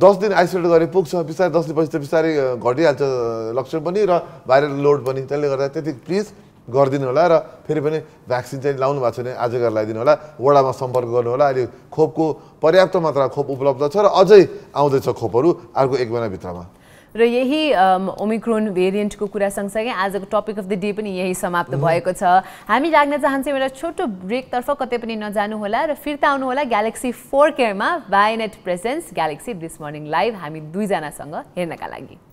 दस दिन आइसोलेट गरे पुग्छ बिस्तारै दस दिनपछि त बिस्तारै घटिहाल्छ लक्षण पनि र भाइरल लोड पनि त्यसले गर्दा त्यति प्लिज गरिदिनु होला र फेरि पनि भ्याक्सिन चाहिँ लाउनु भएको छ भने आज गरेर लगाइदिनु होला वडामा सम्पर्क गर्नु होला अहिले खोपको पर्याप्त मात्रा खोप उपलब्ध छ र अझै आउँदैछ खोपहरू अर्को एक महिनाभित्रमा र यही ओमिक्रोन भेरिएन्टको कुरा सँगसँगै आजको टपिक अफ द डे पनि यही समाप्त भएको छ हामी लाग्न चाहन्छौँ एउटा छोटो ब्रेकतर्फ कतै पनि नजानुहोला र फिर्ता आउनुहोला ग्यालेक्सी फोर केयरमा Vianet presents Galaxy this morning live हामी दुईजनासँग हेर्नका लागि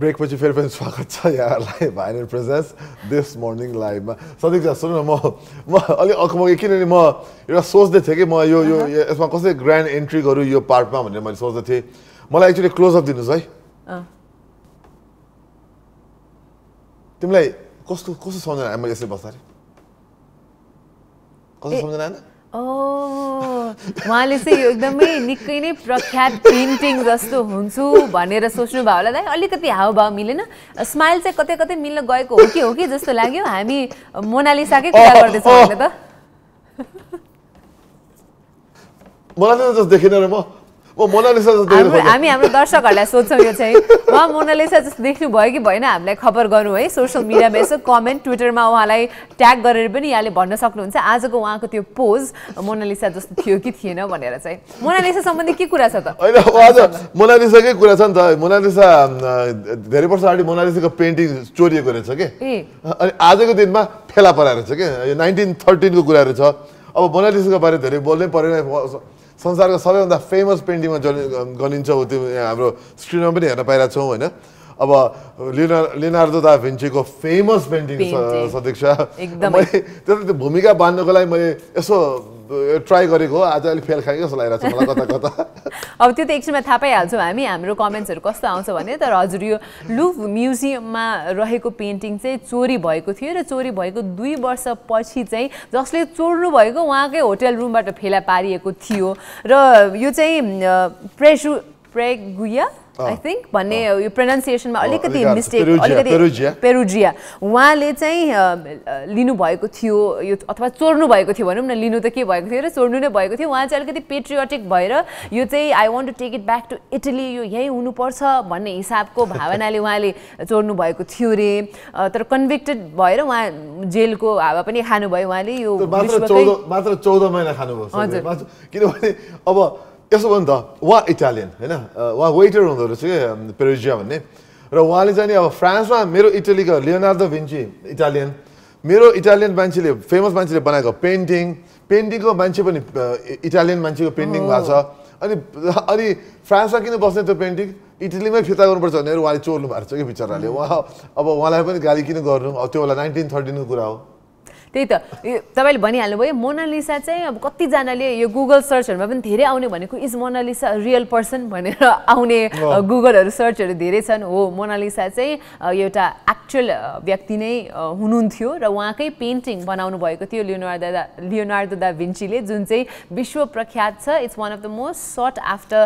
ब्रेकपछि फेरि पनि स्वागत छ यहाँहरूलाई Vianet presents this morning लाइभमा सधैँ सुन न म म अलिक अकमके किनभने म एउटा सोच्दै थिएँ कि म यो यो यसमा कसरी ग्रान्ड एन्ट्री गरौँ यो पार्टमा भनेर मैले सोच्दै थिएँ मलाई एक्चुली क्लोजअप दिनुहोस् है तिमीलाई कस्तो कस्तो सम्झना आयो मैले यसरी बस्दाखेरि कस्तो सम्झना आएन उहाँले चाहिँ एकदमै निकै नै प्रख्यात पेन्टिङ जस्तो हुन्छु भनेर सोच्नुभयो होला दाइ अलिकति हावभाव मिलेन स्माइल चाहिँ कतै कतै मिल्न गएको हो कि हो कि जस्तो लाग्यो हामी मोनालिसाकै कुरा गर्दैछौँ त मलाई त देखेन र म हामी हाम्रो दर्शकहरूलाई सोध्छौँ यो चाहिँ उहाँ मोनालिसा जस्तो देख्नुभयो कि भएन हामीलाई खबर गर्नु है सोसियल मिडियामा यसो कमेन्ट ट्विटरमा उहाँलाई ट्याग गरेर पनि यहाँले भन्न सक्नुहुन्छ आजको उहाँको त्यो पोज मोनालिसा जस्तो थियो कि थिएन भनेर चाहिँ मोनालिसा सम्बन्धी के कुरा छ त होइन आज मोनालिसाकै कुरा छ नि त मोनालिसा धेरै वर्ष अगाडि मोनालिसाको पेन्टिङ चोरिएको रहेछ कि अनि आजको दिनमा फेला पराएर रहेछ कि यो नाइन्टिन थर्टिनको कुरा रहेछ अब मोनालिसाको बारे धेरै बोल्नै परेन संसारको सबैभन्दा फेमस पेन्टिङमा जन हो त्यो यहाँ हाम्रो स्क्रिनमा पनि हेर्न पाइरहेको छौँ होइन अब लिना लिनार्दो दा भिन्चीको फेमस पेन्टिङ सदिक्षा मैले त्यो भूमिका बाँध्नको लागि मैले यसो ट्राई गरेको आज अलिक फेल खाएको जस्तो लागिरहेको छ मलाई कता कता *laughs* अब त्यो त एकछिनमा थाहा पाइहाल्छौँ हामी हाम्रो कमेन्ट्सहरू कस्तो आउँछ भने तर हजुर यो लुभ म्युजियममा रहेको पेन्टिङ चाहिँ चोरी भएको थियो र चोरी भएको दुई वर्षपछि चाहिँ जसले चोर्नु भएको उहाँकै होटेल रुमबाट फेला पारिएको थियो र यो चाहिँ प्रेसु प्रेगुया आई थिङ्क भन्ने यो प्रोनाउन्सिएसनमा oh, अलिकति मिस्टेक अलिकति पेरुजिया उहाँले चाहिँ लिनुभएको थियो यो अथवा चोर्नु भएको थियो भनौँ न लिनु त के भएको थियो र चोर्नु नै भएको थियो उहाँ चाहिँ अलिकति पेट्रियोटिक भएर यो चाहिँ I want to take it back to Italy यो यहीँ हुनुपर्छ भन्ने हिसाबको *laughs* भावनाले उहाँले चोर्नु भएको थियो रे तर कन्भिक्टेड भएर उहाँ जेलको हावा पनि खानुभयो उहाँले यो मात्र चौध महिना खानुभयो हजुर किनभने अब यसो भयो नि त वा इटालियन होइन वा वेटर हुँदो रहेछ कि पेरुजिया भन्ने र उहाँले चाहिँ अब फ्रान्समा मेरो इटलीको लियोनार्दो भिन्ची इटालियन मेरो इटालियन मान्छेले फेमस मान्छेले बनाएको पेन्टिङ पेन्टिङको मान्छे पनि इटालियन मान्छेको पेन्टिङ भएको छ अनि अनि फ्रान्समा किन बस्ने त्यो पेन्टिङ इटलीमै फिर्ता गर्नुपर्छ भनेर उहाँले चोर्नु भएको छ कि बिचराले उहाँ अब उहाँलाई पनि गाली किन गर्नु अब त्यो बेला नाइन्टिन थर्टिनको कुरा हो त्यही त तपाईँले भनिहाल्नुभयो मोनालिसा चाहिँ अब कतिजनाले यो गुगल सर्चहरूमा पनि धेरै आउने भनेको इज मोनालिसा रियल पर्सन भनेर आउने गुगलहरू सर्चहरू धेरै छन् हो मोनालिसा चाहिँ एउटा एक्चुअल व्यक्ति नै हुनुहुन्थ्यो र उहाँकै पेन्टिङ बनाउनु भएको थियो लियोनार्दो दा लियोनार्दो दा भिन्चीले जुन चाहिँ विश्व प्रख्यात छ it's one of the most sought after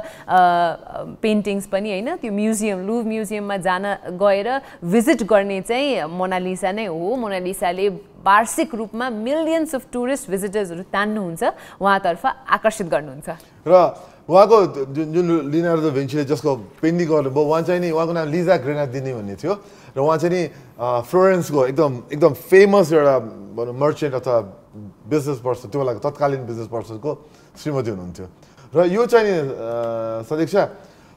paintings पनि होइन त्यो म्युजियम लु म्युजियममा जान गएर भिजिट गर्ने चाहिँ मोनालिसा नै हो मोनालिसाले वार्षिक रूपमा मिलियन्स अफ टुरिस्ट भिजिटर्सहरू तान्नुहुन्छ उहाँतर्फ आकर्षित गर्नुहुन्छ र उहाँको जुन लिनार्दो भेन्सीले जसको पेन्टिङ गर्नुभयो उहाँ चाहिँ नि उहाँको नाम लिजा ग्रेना दिने भन्ने थियो र उहाँ चाहिँ नि फ्लोरेन्सको एकदम एकदम फेमस एउटा भनौँ मर्चेन्ट अथवा बिजनेस पर्सन त्यो बेलाको तत्कालीन बिजनेस पर्सनको श्रीमती हुनुहुन्थ्यो र यो चाहिँ नि सदीक्षा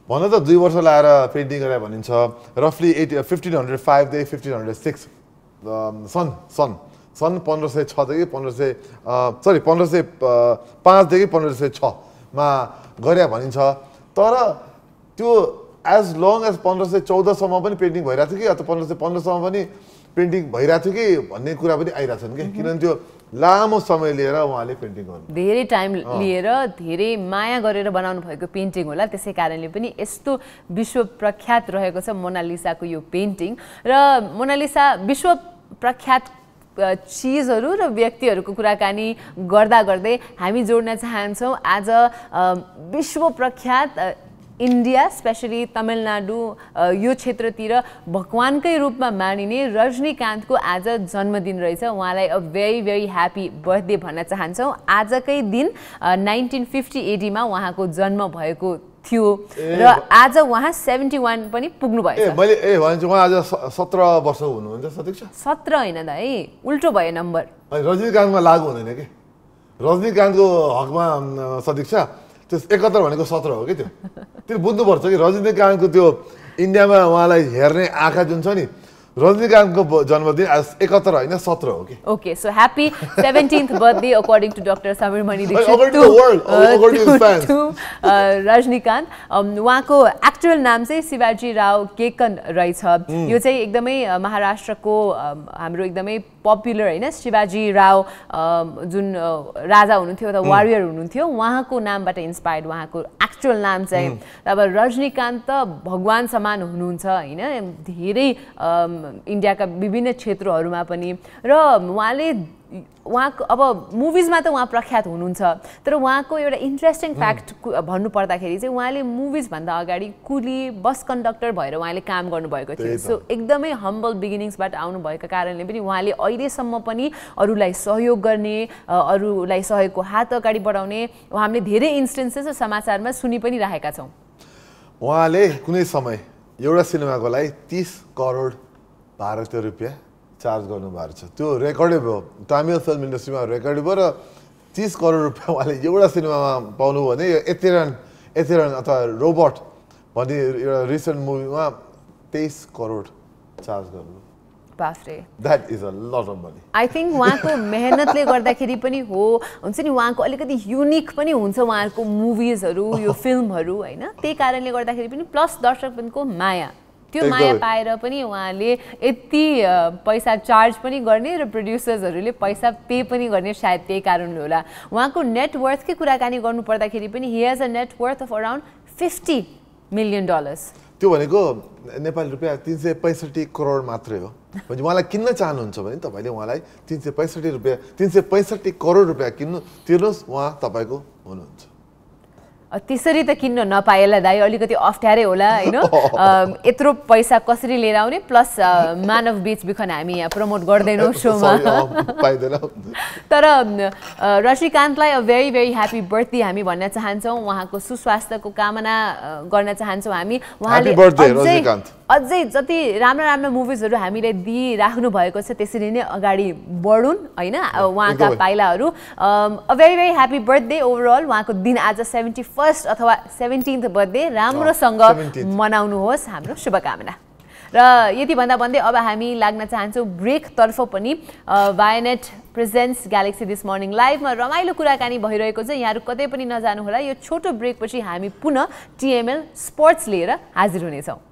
भन त दुई वर्ष लगाएर पेन्टिङ गरेर भनिन्छ रफली एट फिफ्टिन हन्ड्रेड फाइभदेखि फिफ्टिन हन्ड्रेड सिक्स सन सन सन् पन्ध्र सय छदेखि पन्ध्र सय सरी पन्ध्र सय पाँचदेखि पन्ध्र सय छमा गरे भनिन्छ तर त्यो एज लङ एज पन्ध्र सय चौधसम्म पनि पेन्टिङ भइरहेको थियो कि अथवा पन्ध्र सय पन्ध्रसम्म पनि पेन्टिङ भइरहेको थियो कि भन्ने कुरा पनि आइरहेछन् कि किनभने त्यो लामो समय लिएर उहाँले पेन्टिङ गर्नु धेरै टाइम लिएर धेरै माया गरेर बनाउनु भएको पेन्टिङ होला त्यसै कारणले पनि यस्तो विश्व प्रख्यात रहेको छ मोनालिसाको यो पेन्टिङ र मोनालिसा विश्व प्रख्यात चिजहरू र व्यक्तिहरूको कुराकानी गर्दा गर्दै हामी जोड्न चाहन्छौँ आज विश्व प्रख्यात इन्डिया स्पेसली तमिलनाडु यो क्षेत्रतिर भगवान्कै रूपमा मानिने रजनीकान्तको आज जन्मदिन रहेछ उहाँलाई a very very happy birthday भन्न चाहन्छौँ आजकै दिन नाइन्टिन फिफ्टी एडीमा उहाँको जन्म भएको थियो र आज उहाँ सेभेन्टी वान पनि पुग्नुभयो मैले ए भनेपछि उहाँ आज सत्र वर्ष हुनुहुन्छ सत्र होइन त है उल्टो भयो नम्बर रजनीकान्तमा लागु हुँदैन कि रजनीकान्तको हकमा सदीक्षा त्यो एकहत्तर भनेको सत्र हो कि त्यो *laughs* त्यो बुझ्नुपर्छ कि रजनीकान्तको त्यो इन्डियामा उहाँलाई हेर्ने आँखा जुन छ नि रजनीकान्तको जन्मदिन आज एकात्तर होइन सत्र हो कि okay so happy seventeenth birthday according to doctor Samirmani Mani Rajinikanth उहाँको एक्चुअल नाम चाहिँ शिवाजी राव केकन रहेछ hmm. यो चाहिँ एकदमै महाराष्ट्रको हाम्रो एकदमै पपुलर होइन शिवाजी राव जुन राजा हुनुहुन्थ्यो अथवा वारियर hmm. हुनुहुन्थ्यो उहाँको नामबाट इन्सपायर्ड उहाँको एक्चुअल नाम चाहिँ hmm. अब रजनीकान्त त भगवान् समान हुनुहुन्छ होइन धेरै इन्डियाका विभिन्न क्षेत्रहरूमा पनि र उहाँले उहाँको अब मुभिजमा त उहाँ प्रख्यात हुनुहुन्छ तर उहाँको एउटा इन्ट्रेस्टिङ फ्याक्ट भन्नुपर्दाखेरि चाहिँ उहाँले मुभिजभन्दा अगाडि कुली बस कन्डक्टर भएर उहाँले काम गर्नुभएको थियो सो एकदमै हम्बल बिगिनिङ्सबाट आउनुभएको कारणले पनि उहाँले अहिलेसम्म पनि अरूलाई सहयोग गर्ने अरूलाई सहयोगको हात अगाडि बढाउने हामीले धेरै इन्स्टेन्सेस समाचारमा सुनि पनि राखेका छौँ उहाँले कुनै समय एउटा सिनेमाको लागि तिस करोड बाह्र सय रुपियाँ चार्ज गर्नुभएको छ त्यो रेकर्डै भयो तामिल फिल्म इन्डस्ट्रीमा रेकर्ड भयो र तिस करोड रुपियाँ उहाँले एउटा सिनेमामा पाउनु भने यो एथेरन एथेरन अथवा रोबोट भन्ने एउटा रिसेन्ट मुभीमा तेइस करोड चार्ज गर्नु आई थिङ्क उहाँको मेहनतले गर्दाखेरि पनि हो हुन्छ नि उहाँको अलिकति युनिक पनि हुन्छ उहाँहरूको मुभिजहरू यो फिल्महरू *laughs* होइन त्यही कारणले गर्दाखेरि पनि प्लस दर्शक माया त्यो माया पाएर पनि उहाँले यति पैसा चार्ज पनि गर्ने र प्रड्युसर्सहरूले पैसा पे पनि गर्ने सायद त्यही कारण होला उहाँको नेटवर्थकै कुराकानी पर्दाखेरि पनि he has a net worth of around fifty million dollars त्यो भनेको नेपाली रुपियाँ तिन सय पैँसठी करोड मात्रै हो भने उहाँलाई किन्न चाहनुहुन्छ भने तपाईँले उहाँलाई तिन सय पैँसठी रुपियाँ तिन सय पैँसठी करोड रुपियाँ किन्नु तिर्नुहोस् उहाँ तपाईँको हुनुहुन्छ त्यसरी त किन्न नपाएला दाइ अलिकति अप्ठ्यारै होला होइन *laughs* यत्रो पैसा कसरी लिएर आउने प्लस मानव बिच बिखन हामी यहाँ प्रमोट गर्दैनौँ *laughs* सोमा तर रसिकान्तलाई a very very happy birthday हामी भन्न चाहन्छौँ उहाँको सुस्वास्थ्यको कामना गर्न चाहन्छौँ हामी उहाँले अझै जति राम्रा राम्रा मुभिजहरू हामीले दिइराख्नु भएको छ त्यसरी नै अगाडि बढुन् होइन उहाँका पाइलाहरू a very very happy birthday overall उहाँको दिन आज सेभेन्टी फर्स्ट अथवा सेभेन्टिन्थ बर्थडे राम्रोसँग मनाउनुहोस् हाम्रो शुभकामना र यति भन्दा भन्दै अब हामी लाग्न चाहन्छौँ ब्रेकतर्फ पनि Vianet presents Galaxy this morning लाइभमा रमाइलो कुराकानी भइरहेको छ यहाँहरू कतै पनि नजानु होला यो छोटो ब्रेकपछि हामी पुनः टिएमएल स्पोर्ट्स लिएर हाजिर हुनेछौँ